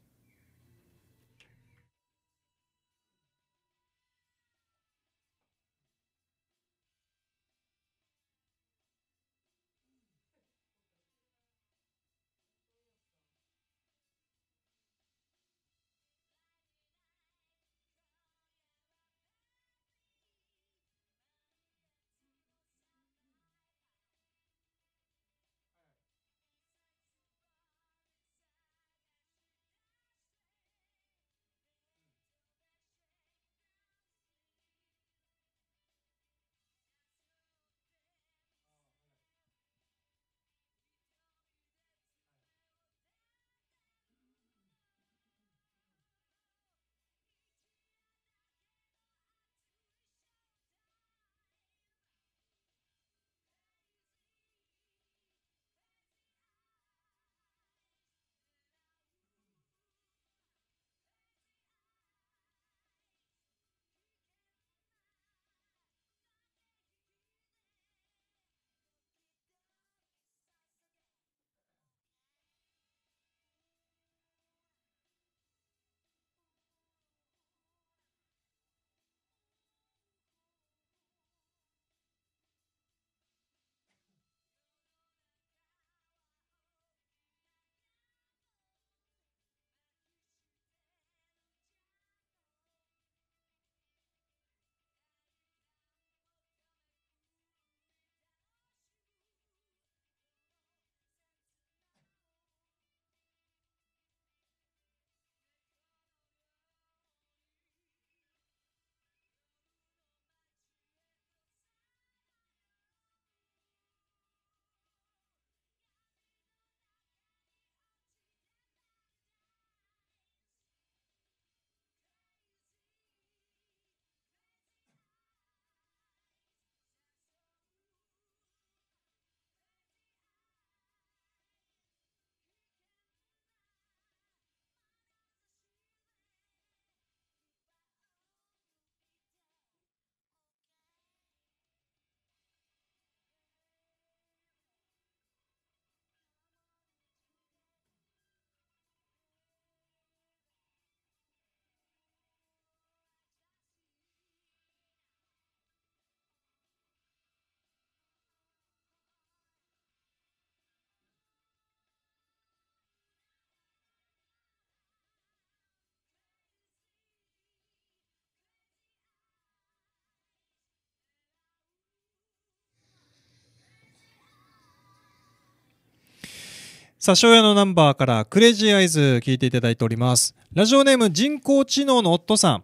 さあ、昭夜のナンバーからクレイジーアイズ聞いていただいております。ラジオネーム人工知能の夫さん。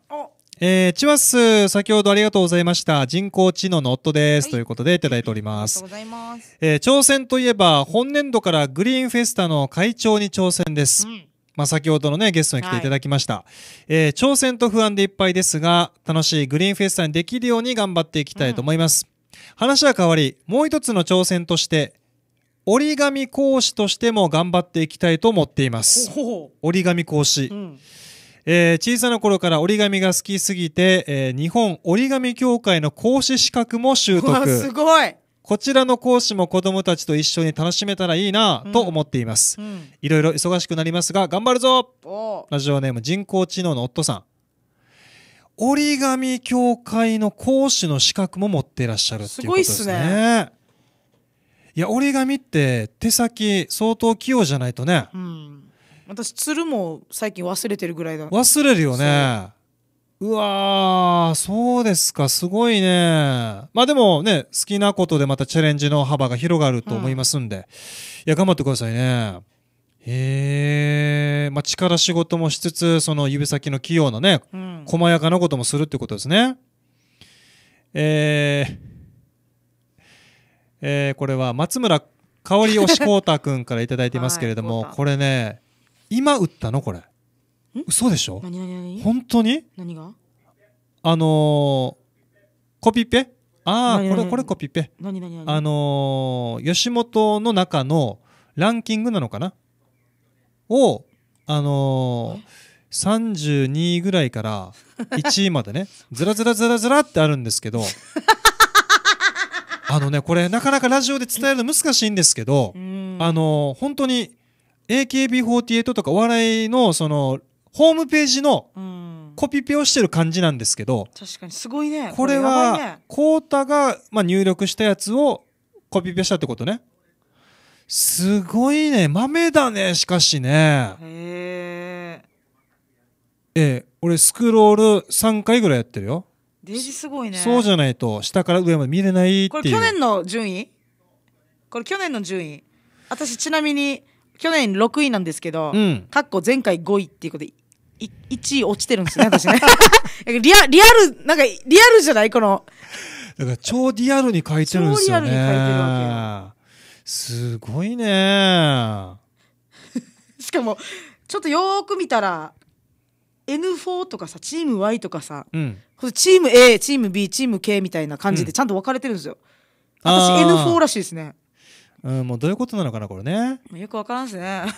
えー、チワス、先ほどありがとうございました。人工知能の夫です。はい、ということでいただいております。ありがとうございます。えー、挑戦といえば、本年度からグリーンフェスタの会長に挑戦です。うん、まあ、先ほどのね、ゲストに来ていただきました。はい、えー、挑戦と不安でいっぱいですが、楽しいグリーンフェスタにできるように頑張っていきたいと思います。うん、話は変わり、もう一つの挑戦として、折り紙講師としても頑張っていきたいと思っています。折り紙講師。うんえー、小さな頃から折り紙が好きすぎて、えー、日本折り紙協会の講師資格も習得。すごいこちらの講師も子供たちと一緒に楽しめたらいいなと思っています。いろいろ忙しくなりますが、頑張るぞラジオネーム人工知能の夫さん。折り紙協会の講師の資格も持っていらっしゃるっていうことですね。すごいっすね。いや折り紙って手先相当器用じゃないとね、うん、私つるも最近忘れてるぐらいだ忘れるよねうわー、そうですか、すごいね。まあでもね、好きなことでまたチャレンジの幅が広がると思いますんで、うん、いや、頑張ってくださいね。へえ、まあ力仕事もしつつ、その指先の器用なね、うん、細やかなこともするってことですね。えーえー、これは松村香織推しこうたくんから頂いてますけれども、はい、これね今売ったのこれ嘘でしょ何何本当に何があのー、コピペああこれこれコピペ何何何あのー、吉本の中のランキングなのかなをあのー、32位ぐらいから1位までねずらずらずらずらってあるんですけど あのねこれなかなかラジオで伝えるの難しいんですけど、あの本当に AKB48 とかお笑いのそのホームページのコピペをしてる感じなんですけど確かにすごいねこれはコータが、まあ、入力したやつをコピペしたってことねすごいね豆だねしかしねへええ俺スクロール3回ぐらいやってるよデジすごいねそうじゃないと下から上まで見れないってこれ去年の順位これ去年の順位私ちなみに去年6位なんですけど、うんかっこ前回5位っていうことで1位落ちてるんですね私ね リアリアルなんかリアルじゃないこのだから超リアルに書いてるんですよね超リアルに書いてるわすごいねしかもちょっとよーく見たら N4 とかさチーム Y とかさ、うん、チーム A チーム B チーム K みたいな感じでちゃんと分かれてるんですよ、うん、私 N4 らしいですねうんもうどういうことなのかなこれねよく分からんすね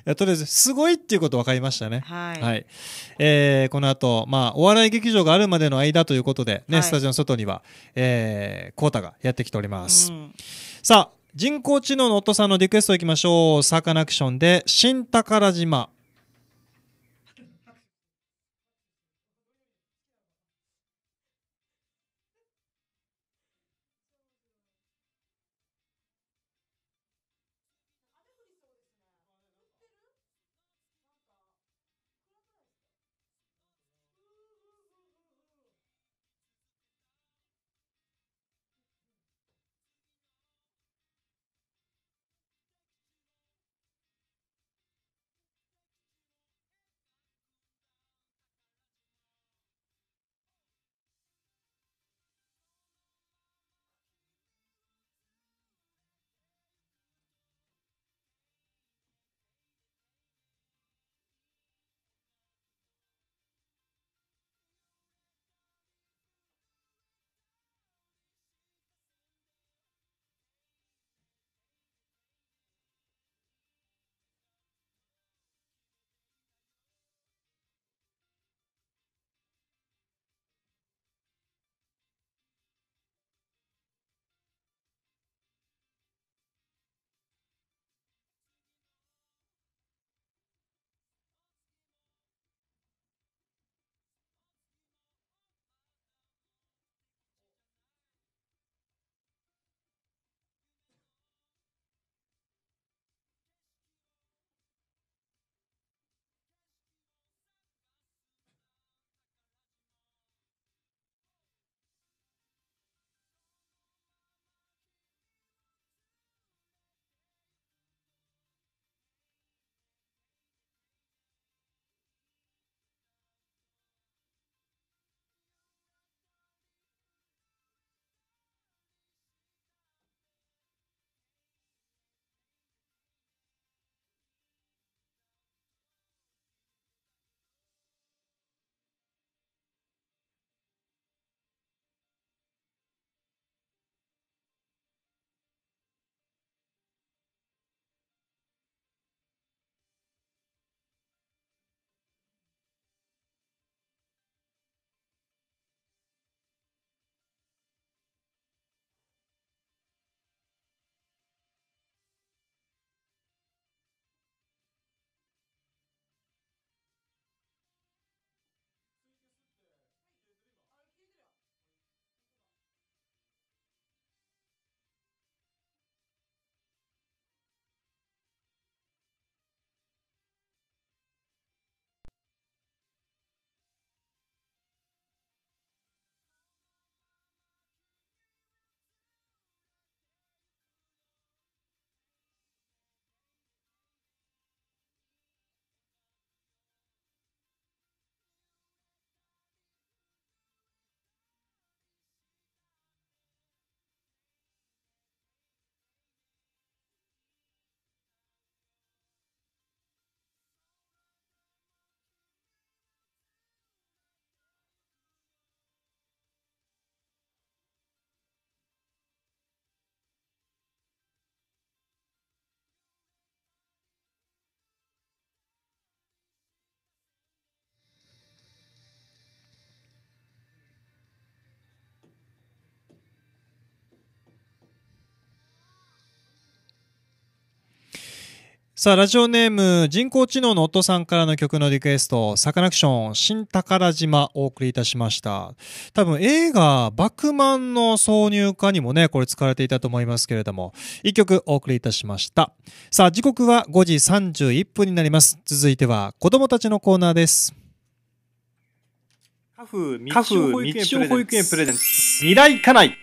いやとりあえずすごいっていうこと分かりましたね。はい、はい、えー、この後、まあ、お笑い劇場があるまでの間ということでね、ね、はい、スタジオの外には、えー、コータがやってきております。うん、さあ人工知能のお父さんのリクエストいきましょう。サカナクションで新宝島。さあ、ラジオネーム、人工知能の夫さんからの曲のリクエスト、サカナクション、新宝島、お送りいたしました。多分映画、バクマンの挿入歌にもね、これ使われていたと思いますけれども、一曲お送りいたしました。さあ、時刻は5時31分になります。続いては、子供たちのコーナーです。カフ、カフ、日常保育園プレゼンツ、未来家内。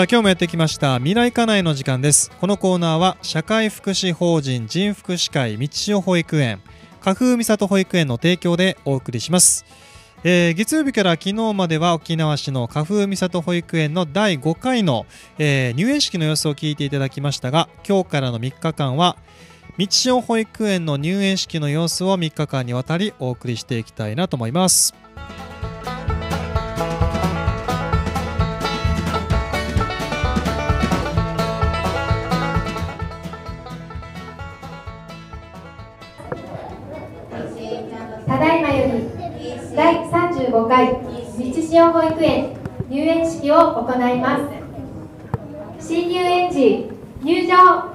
さあ今日もやってきました未来課内の時間ですこのコーナーは社会福祉法人人福祉会道代保育園花風美里保育園の提供でお送りします、えー、月曜日から昨日までは沖縄市の花風美里保育園の第5回の、えー、入園式の様子を聞いていただきましたが今日からの3日間は道潮保育園の入園式の様子を3日間にわたりお送りしていきたいなと思いますただいまより第35回道潮保育園入園式を行います新入園児入場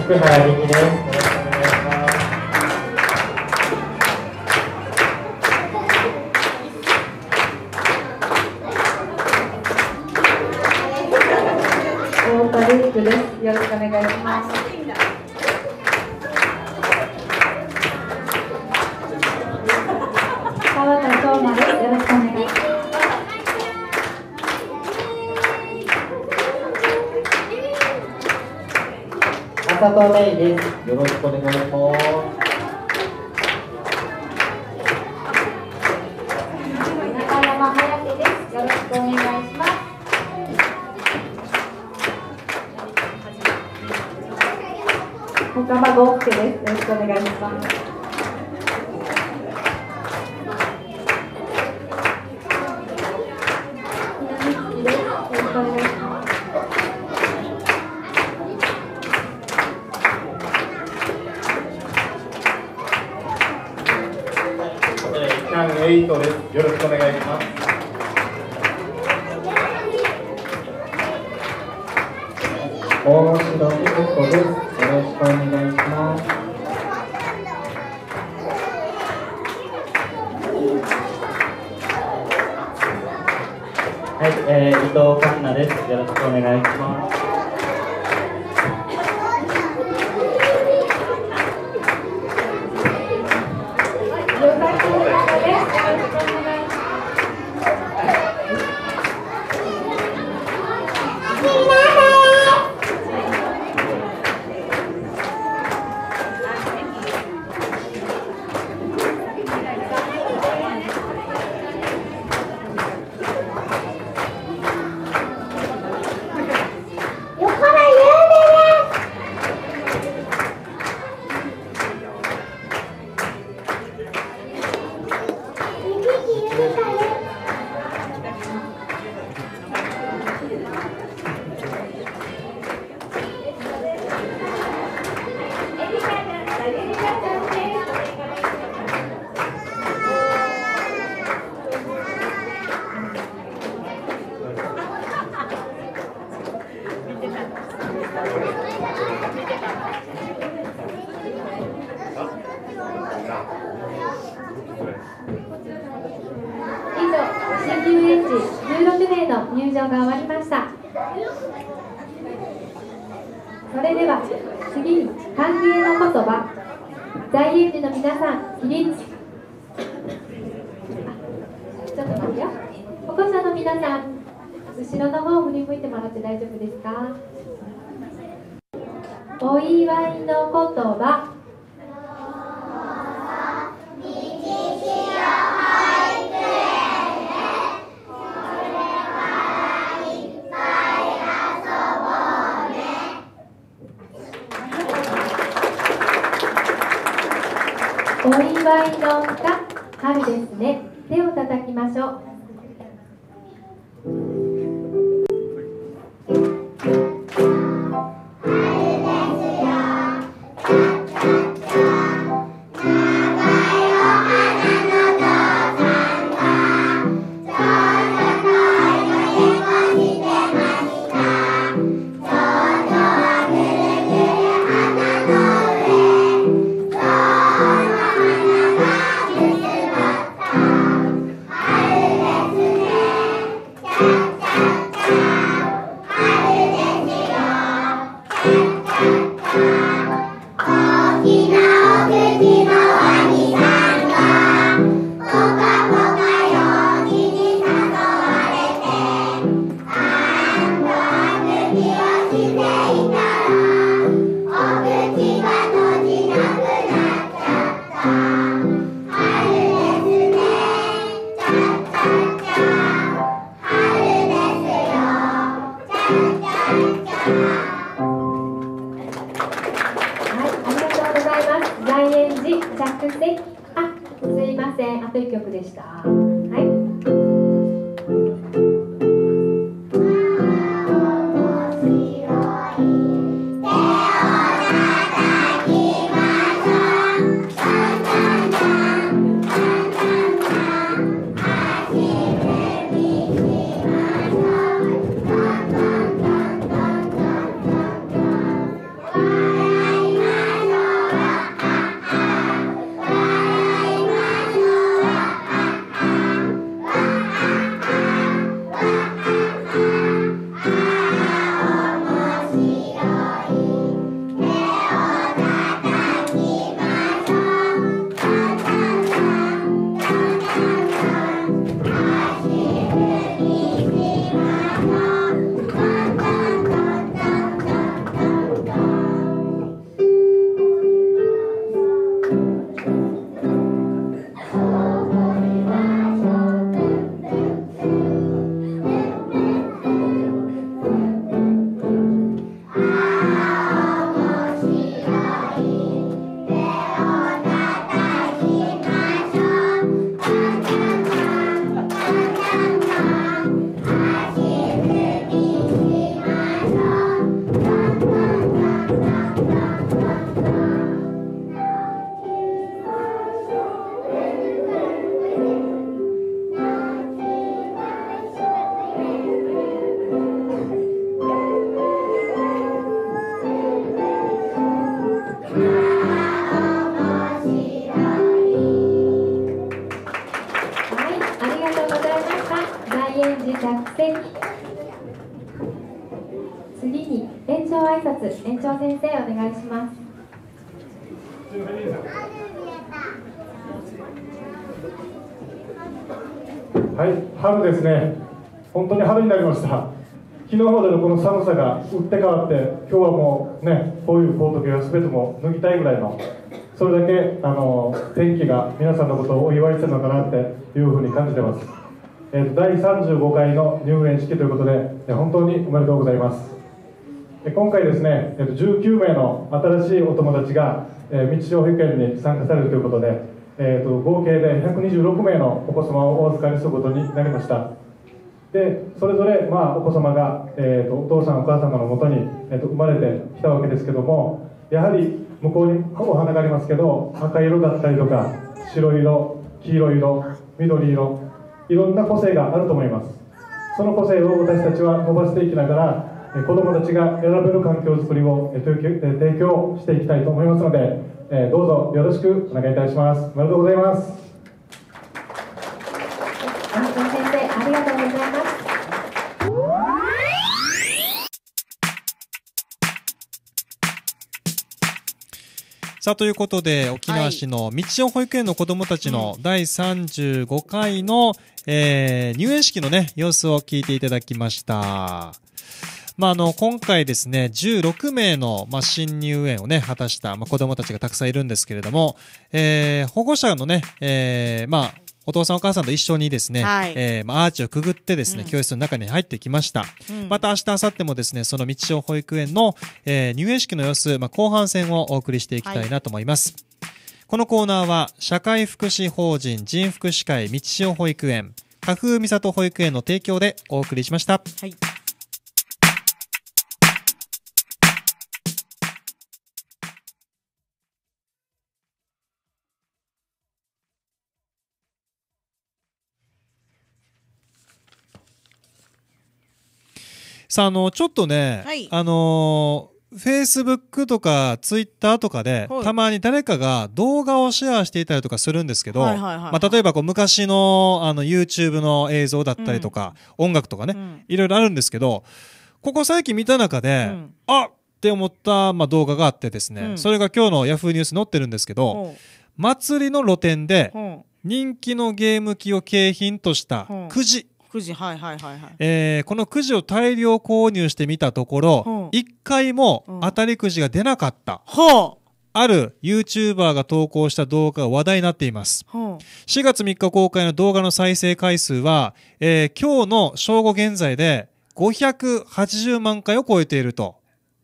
福原美ですますよ歩者の皆さん後ろの方を振り向いてもらって大丈夫ですかお祝いの言葉ましょうですね本当に春になりました昨日までのこの寒さが打って変わって今日はもうねこういうコート系は全ても脱ぎたいぐらいのそれだけあの天気が皆さんのことをお祝いしてるのかなっていうふうに感じてます、えーと、第35回の入園式ということで、えー、本当におめでとうございます今回ですね、えーと、19名の新しいお友達が、えー、道上保育園に参加されるということでえーと、合計で126名のお子様をお預かりすることになりましたでそれぞれ、まあ、お子様が、えーと、お父さんお母様のもとに、えーと、と生まれてきたわけですけどもやはり向こうにお花がありますけど赤色だったりとか白色黄色色緑色いろんな個性があると思いますその個性を私たちは伸ばしていきながら子どもたちが選べる環境づくりを提供していきたいと思いますのでえー、どうぞよろしくお願いいたします。おめでとうございます。安藤先生、ありがとうございます。さあということで沖縄市の道の保育園の子どもたちの第35回の、えー、入園式のね様子を聞いていただきました。まあ、あの今回ですね16名の、まあ、新入園を、ね、果たした、まあ、子どもたちがたくさんいるんですけれども、えー、保護者のね、えー、まあ、お父さんお母さんと一緒にですね、はい、えー、まあ、アーチをくぐってですね、うん、教室の中に入ってきました。うん、また明日、明後日もですね、その道を保育園の、えー、入園式の様子、まあ、後半戦をお送りしていきたいなと思います。はい、このコーナーは、社会福祉法人人福祉会道を保育園、架空美里保育園の提供でお送りしました。はいさあのちょっとね、はい、あのフェイスブックとかツイッターとかで、はい、たまに誰かが動画をシェアしていたりとかするんですけど、ま例えばこう昔のあの YouTube の映像だったりとか、うん、音楽とかね、うん、いろいろあるんですけどここ最近見た中で、うん、あっって思った、まあ、動画があってですね、うん、それが今日の Yahoo ニュース載ってるんですけど祭りの露店で人気のゲーム機を景品としたくじくじはいはいはいはい、えー、このくじを大量購入してみたところ、一、うん、回も当たりくじが出なかった、うん、ある YouTuber が投稿した動画が話題になっています、うん、4月3日公開の動画の再生回数は、えー、今日の正午現在で580万回を超えていると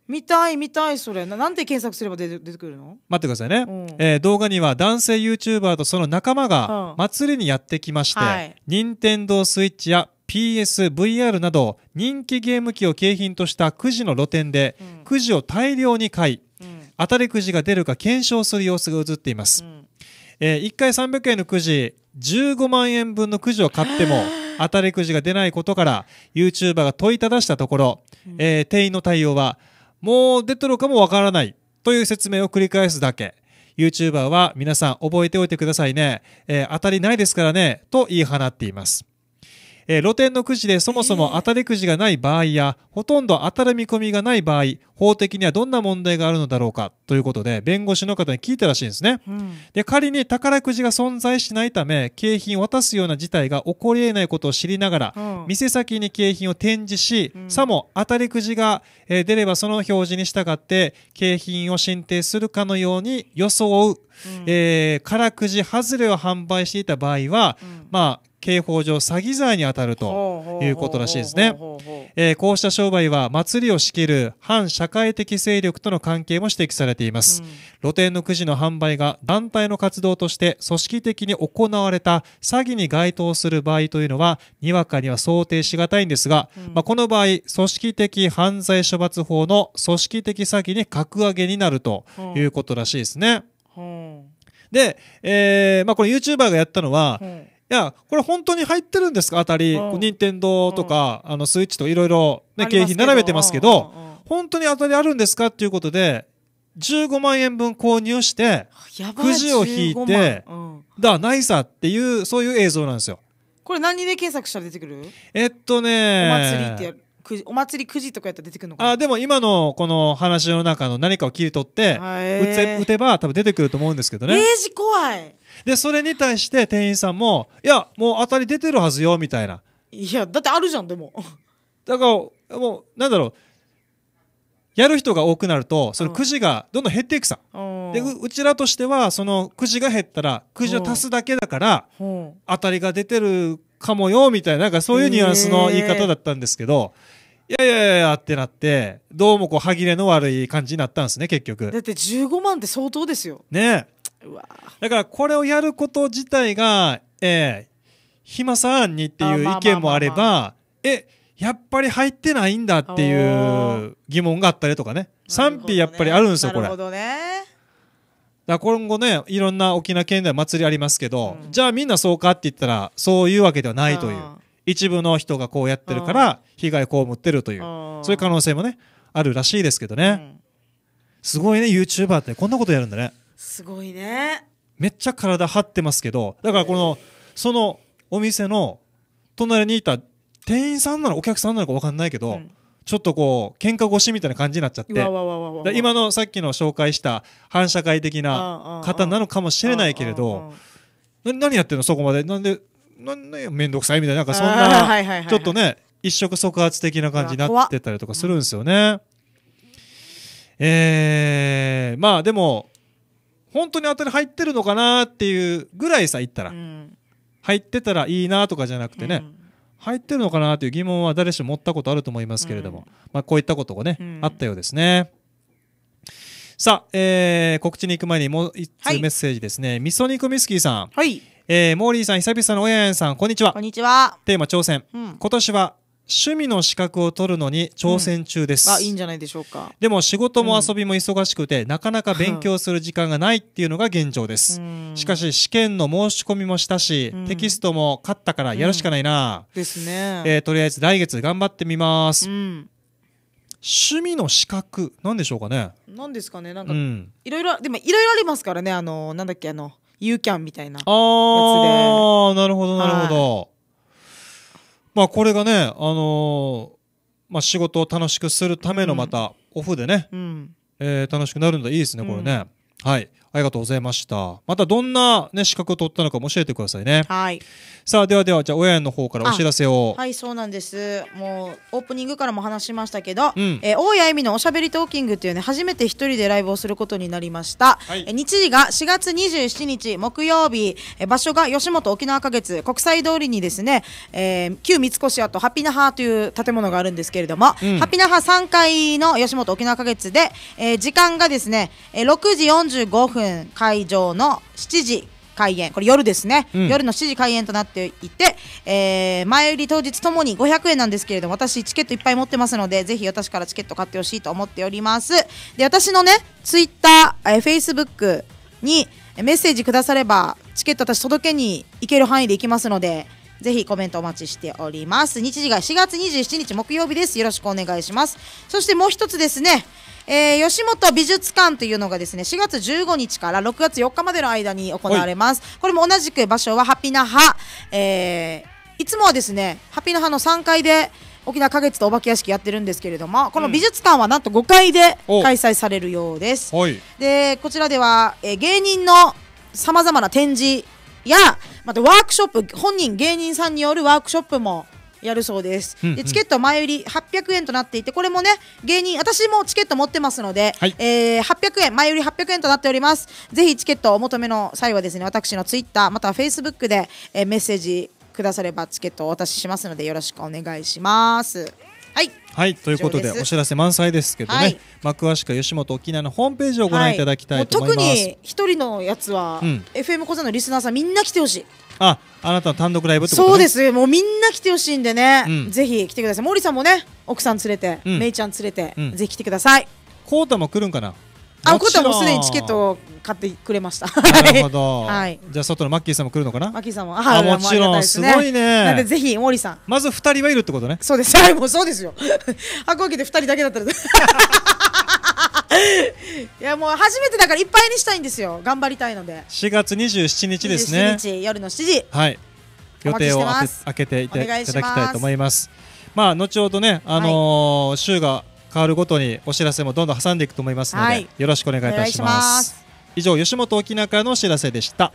見たい見たいそれななんて検索すれば出て出てくるの待ってくださいね、うんえー動画には男性 YouTuber とその仲間が祭りにやってきまして、任天堂スイッチや PSVR など人気ゲーム機を景品としたくじの露店で、うんくじを大量に買いうん当たりくじが出るか検証する様子が映っています、うんえ1回300円のくじ15万円分のくじを買っても当たりくじが出ないことから YouTuber が問いただしたところ、えー店員の対応はもう出てるかもわからないという説明を繰り返すだけ。YouTuber は皆さん覚えておいてくださいね。えー、当たりないですからね、と言い放っています。えー、露店のくじでそもそも当たりくじがない場合や、ほとんど当たる見込みがない場合、法的にはどんな問題があるのだろうかということで、弁護士の方に聞いたらしいんですね。うん、で、仮に宝くじが存在しないため、景品を渡すような事態が起こり得ないことを知りながら、うん、店先に景品を展示し、うん、さも当たりくじが、出ればその表示に従って、景品を進呈するかのように装う、うん、えー、からくじ外れを販売していた場合は、まあ、刑法上詐欺罪に当たるということらしいですね。えー、こうした商売は祭りを仕切る反社会的勢力との関係も指摘されています。うん、露店のくじの販売が団体の活動として組織的に行われた詐欺に該当する場合というのは、にわかには想定しがたいんですが、うん、まあ、この場合、組織的犯罪処罰法の組織的詐欺に格上げになるということらしいですね。うん、で、えー、まあ、この YouTuber がやったのは、や、これ本当に入ってるんですかあたり、任天堂とか、あの、スイッチといろいろ、ね、景品並べてますけど、本当に当たりあるんですかっていうことで、15万円分購入して、くじを引いて、だ、ないさっていう、そういう映像なんですよ。これ何で検索したら出てくるえっとねお祭りってくじお祭りくじとかやったら出てくるのかあでも今のこの話の中の何かを切り取って打て打てば多分出てくると思うんですけどねページ怖いでそれに対して店員さんも「いやもう当たり出てるはずよ」みたいないやだってあるじゃんでもだからもうなんだろうやる人が多くなるとそのくじがどんどん減っていくさ、うん、でうちらとしてはそのくじが減ったらくじを足すだけだから、うん、当たりが出てるかもよみたいななんかそういうニュアンスの言い方だったんですけど、いやいやいやってなってどうもこう歯切れの悪い感じになったんですね結局だって15万って相当ですよねだからこれをやること自体が、えー、暇さんにっていう意見もあれば、えやっぱり入ってないんだっていう疑問があったりとかね賛否やっぱりあるんですよ、これ。なるほどねだ今後ねいろんな沖縄県では祭りありますけど、うん、じゃあみんなそうかって言ったらそういうわけではないという、一部の人がこうやってるから被害被ってるという、そういう可能性もねあるらしいですけどね、うん、すごいね YouTuber ってこんなことやるんだねすごいねめっちゃ体張ってますけどだからこのそのお店の隣にいた店員さんなのお客さんなのか分かんないけど、うん、ちょっとこう喧嘩腰みたいな感じになっちゃって今のさっきの紹介した反社会的な方なのかもしれないけれど何やってんのそこまでなんでで面倒くさいみたいななんかそんなちょっとね一触即発的な感じになってたりとかするんですよね。うん、えー、まあでも本当に当たり入ってるのかなっていうぐらいさ言ったら、うん、入ってたらいいなとかじゃなくてね、うん、入ってるのかなという疑問は誰しも持ったことあると思いますけれども、うん、まあ、こういったことがね、あったようですね。さあ、えー、告知に行く前にもう一通メッセージですね。はい、味噌肉ミスキーさん。はい。えー、モーリーさん、久々の親やんさん、こんにちは。こんにちは。テーマ挑戦。今年は趣味の資格を取るのに挑戦中です、うん、あいいんじゃないでしょうかでも仕事も遊びも忙しくて、うん、なかなか勉強する時間がないっていうのが現状です、うん、しかし試験の申し込みもしたし、テキストも勝ったからやるしかないな、ですね、えー、とりあえず来月頑張ってみます、趣味の資格なんでしょうかねなんですかねなんか、いろいろでもいろいろありますからねあのなんだっけあのユーキャンみたいなやつでああなるほどなるほど、はいまあ、これがね、あのー、まあ、仕事を楽しくするためのまた、オフでね、うん、えー、楽しくなるんだいいですね、これね。はい。ありがとうございました。またどんな、ね、資格を取ったのかも教えてくださいね。はい。さあ、ではでは、じゃあ、親の方からお知らせを。はい、そうなんです。もう、オープニングからも話しましたけど、うん、えー、大谷恵美のおしゃべりトーキングっていうね、初めて一人でライブをすることになりました。はい、日時が4月27日木曜日、え場所が吉本沖縄花月国際通りにですね、えー、旧三越跡ハピナハという建物があるんですけれども、うん、ハピナハ3階の吉本沖縄花月で、えー、時間がですね、え6時45分分会場の7時開演これ夜ですね、うん、夜の7時開演となっていて、えー、前売り当日ともに500円なんですけれども私チケットいっぱい持ってますのでぜひ私からチケット買ってほしいと思っておりますで私のねツイッター、えフェイスブックにメッセージくださればチケット私届けに行ける範囲で行きますのでぜひコメントお待ちしております。日時が4月27日木曜日です。よろしくお願いします。そしてもう一つですね、えー、吉本美術館というのがですね4月15日から6月4日までの間に行われます。これも同じく場所はハピナハ、えー、いつもはですねハピナハの3階で沖縄花月とお化け屋敷やってるんですけれどもこの美術館はなんと5階で開催されるようです。うん、でこちらでは、えー、芸人のさまざまな展示やまたワークショップ本人芸人さんによるワークショップもやるそうです、うんうん、でチケット前売り800円となっていてこれもね芸人私もチケット持ってますので、はい、えー、800円前売り800円となっておりますぜひチケットをお求めの際はですね私のツイッターまたはフェイスブックで、えー、メッセージくださればチケットをお渡ししますのでよろしくお願いしますはい、はい、ということでお知らせ満載ですけどね、はい、まあ、詳しくは吉本沖縄のホームページをご覧いただきたいと思います、はい、特に一人のやつは、うん、FM 小座のリスナーさんみんな来てほしいああなた単独ライブってこと、ね、そうですもうみんな来てほしいんでね、うん、ぜひ来てください森さんもね奥さん連れて、うん、めいちゃん連れて、うん、ぜひ来てくださいコータも来るんかなあコータもすでにチケットを買ってくれましたなるほど、はい、じゃあ外のマッキーさんも来るのかなマッキーさんもあもちろんす、ね,、ごいねなんでぜひ森さんまず二人はいるってことねそうです はいもうそうですよ 箱開けて二人だけだったら いやもう初めてだからいっぱいにしたいんですよ頑張りたいので4月27日ですね27日夜の7時はい予定を開けていただきたいと思いますまあ後ほどねあのーはい、週が変わるごとにお知らせもどんどん挟んでいくと思いますので、はい、よろしくお願いいたします以上吉本沖縄からのお知らせでした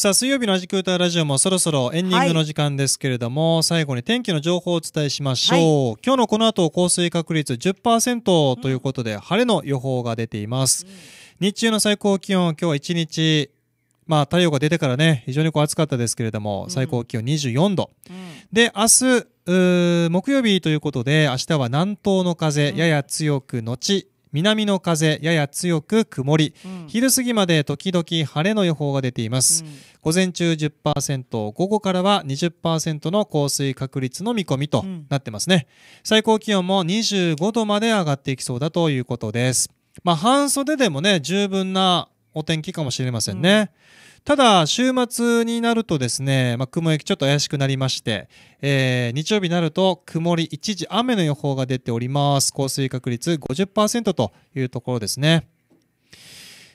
さあ、水曜日のアジクータラジオもそろそろエンディングの時間ですけれども、はい、最後に天気の情報をお伝えしましょう。はい、今日のこの後、降水確率10%ということで、うん、晴れの予報が出ています。うん、日中の最高気温、今日は1日、まあ、太陽が出てからね、非常にこう暑かったですけれども、最高気温24度。うん、で、明日、木曜日ということで、明日は南東の風、やや強く、後、南の風やや強く曇り、うん、昼過ぎまで時々晴れの予報が出ています、うん、午前中10%午後からは20%の降水確率の見込みとなってますね、うん、最高気温も25度まで上がっていきそうだということですまあ半袖でもね十分なお天気かもしれませんね、うんただ、週末になるとですね、まあ、雲行きちょっと怪しくなりまして、えー、日曜日になると曇り一時雨の予報が出ております。降水確率50%というところですね。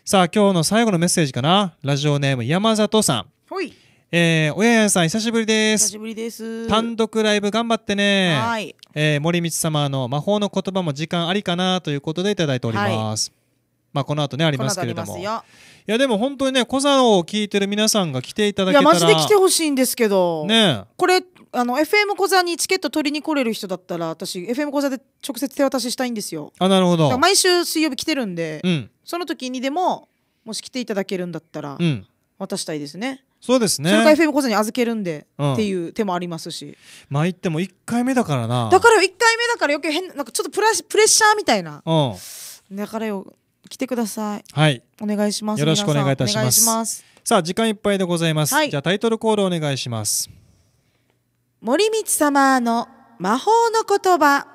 さあ、今日の最後のメッセージかな。ラジオネーム山里さん。はい。えー、おやんさん久しぶりです。久しぶりです。単独ライブ頑張ってね。はい。えー、森光様の魔法の言葉も時間ありかなということでいただいております。はいまあ、この後ねありますけれどもいやでも本当にねコザを聞いてる皆さんが来ていただけたらいやマジで来てほしいんですけど、ね、これあの FM 小座にチケット取りに来れる人だったら私 FM 小座で直接手渡ししたいんですよあなるほど毎週水曜日来てるんで、うん、その時にでももし来ていただけるんだったら、渡したいですねそうですねそれか FM 小座に預けるんで、っていう手もありますしまあ言っても1回目だからなだから1回目だから余計変なんかちょっとプラプレッシャーみたいな、だからよ来てください。はい。お願いします。よろしくお願いいたします。ますさあ、時間いっぱいでございます。はい、じゃタイトルコールお願いします。森光様の魔法の言葉。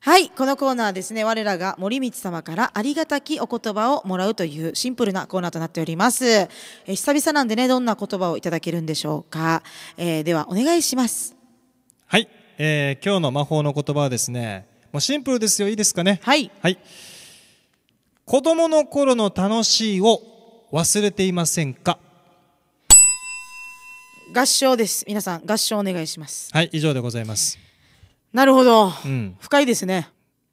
はい、このコーナーですね、我らが森光様からありがたきお言葉をもらうというシンプルなコーナーとなっております。え久々なんでね、どんな言葉をいただけるんでしょうか。えー、では、お願いします。はい、えー、今日の魔法の言葉はですね、もうシンプルですよ、いいですかね。はい。はい。子供の頃の楽しいを忘れていませんか合唱です。皆さん、合唱お願いします。はい、以上でございます。なるほど。うん、深いですね。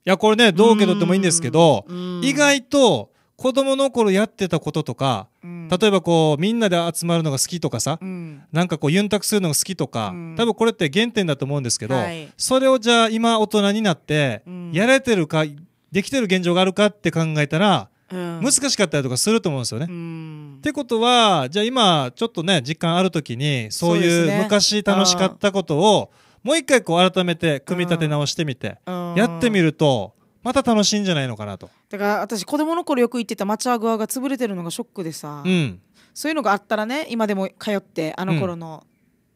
いや、これね、どう受け取ってもいいんですけど、意外と子供の頃やってたこととか、例えばこうみんなで集まるのが好きとかさ、うん、なんかこうユンタクするのが好きとか、うん、多分これって原点だと思うんですけど、はい、それをじゃあ今大人になって、やれてるかできてる現状があるかって考えたら、難しかったりとかすると思うんですよね。ってことはじゃあ今ちょっとね実感ある時にそういう昔楽しかったことをもう一回こう改めて組み立て直してみて、やってみるとまた楽しいんじゃないのかなとだから私子供の頃よく行ってた町アグアが潰れてるのがショックでさ、うん、そういうのがあったらね今でも通ってあの頃の、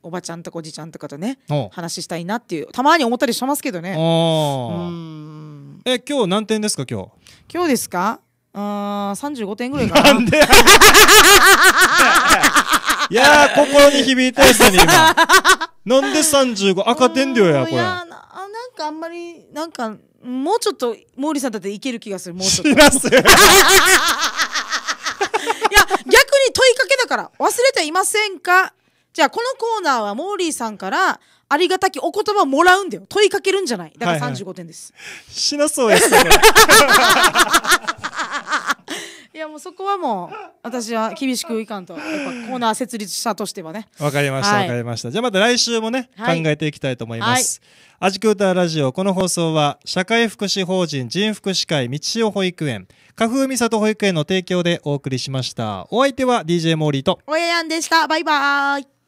おばちゃんとおじちゃんとかとね、話したいなっていうたまに思ったりしますけどねえ今日何点ですか今日今日ですかあ35点ぐらいかななんで いや心に響いたやつに今 なんで35赤点だよやこれいやななんかあんまりなんかもうちょっと毛利さんだっていける気がするもうちょっと いや逆に問いかけだから忘れていませんかじゃあこのコーナーはモーリーさんからありがたきお言葉をもらうんだよ問いかけるんじゃないだから35点です、はいはい、死なそうやす やもうそこはもう私は厳しくいかんとやっぱコーナー設立したとしてはねわかりました、はい、かりましたじゃあまた来週もね、はい、考えていきたいと思います、はい、アジクーターラジオこの放送は社会福祉法人人福祉会道代保育園花風美里保育園の提供でお送りしましたお相手は DJ モーリーとおややんでしたバイバーイ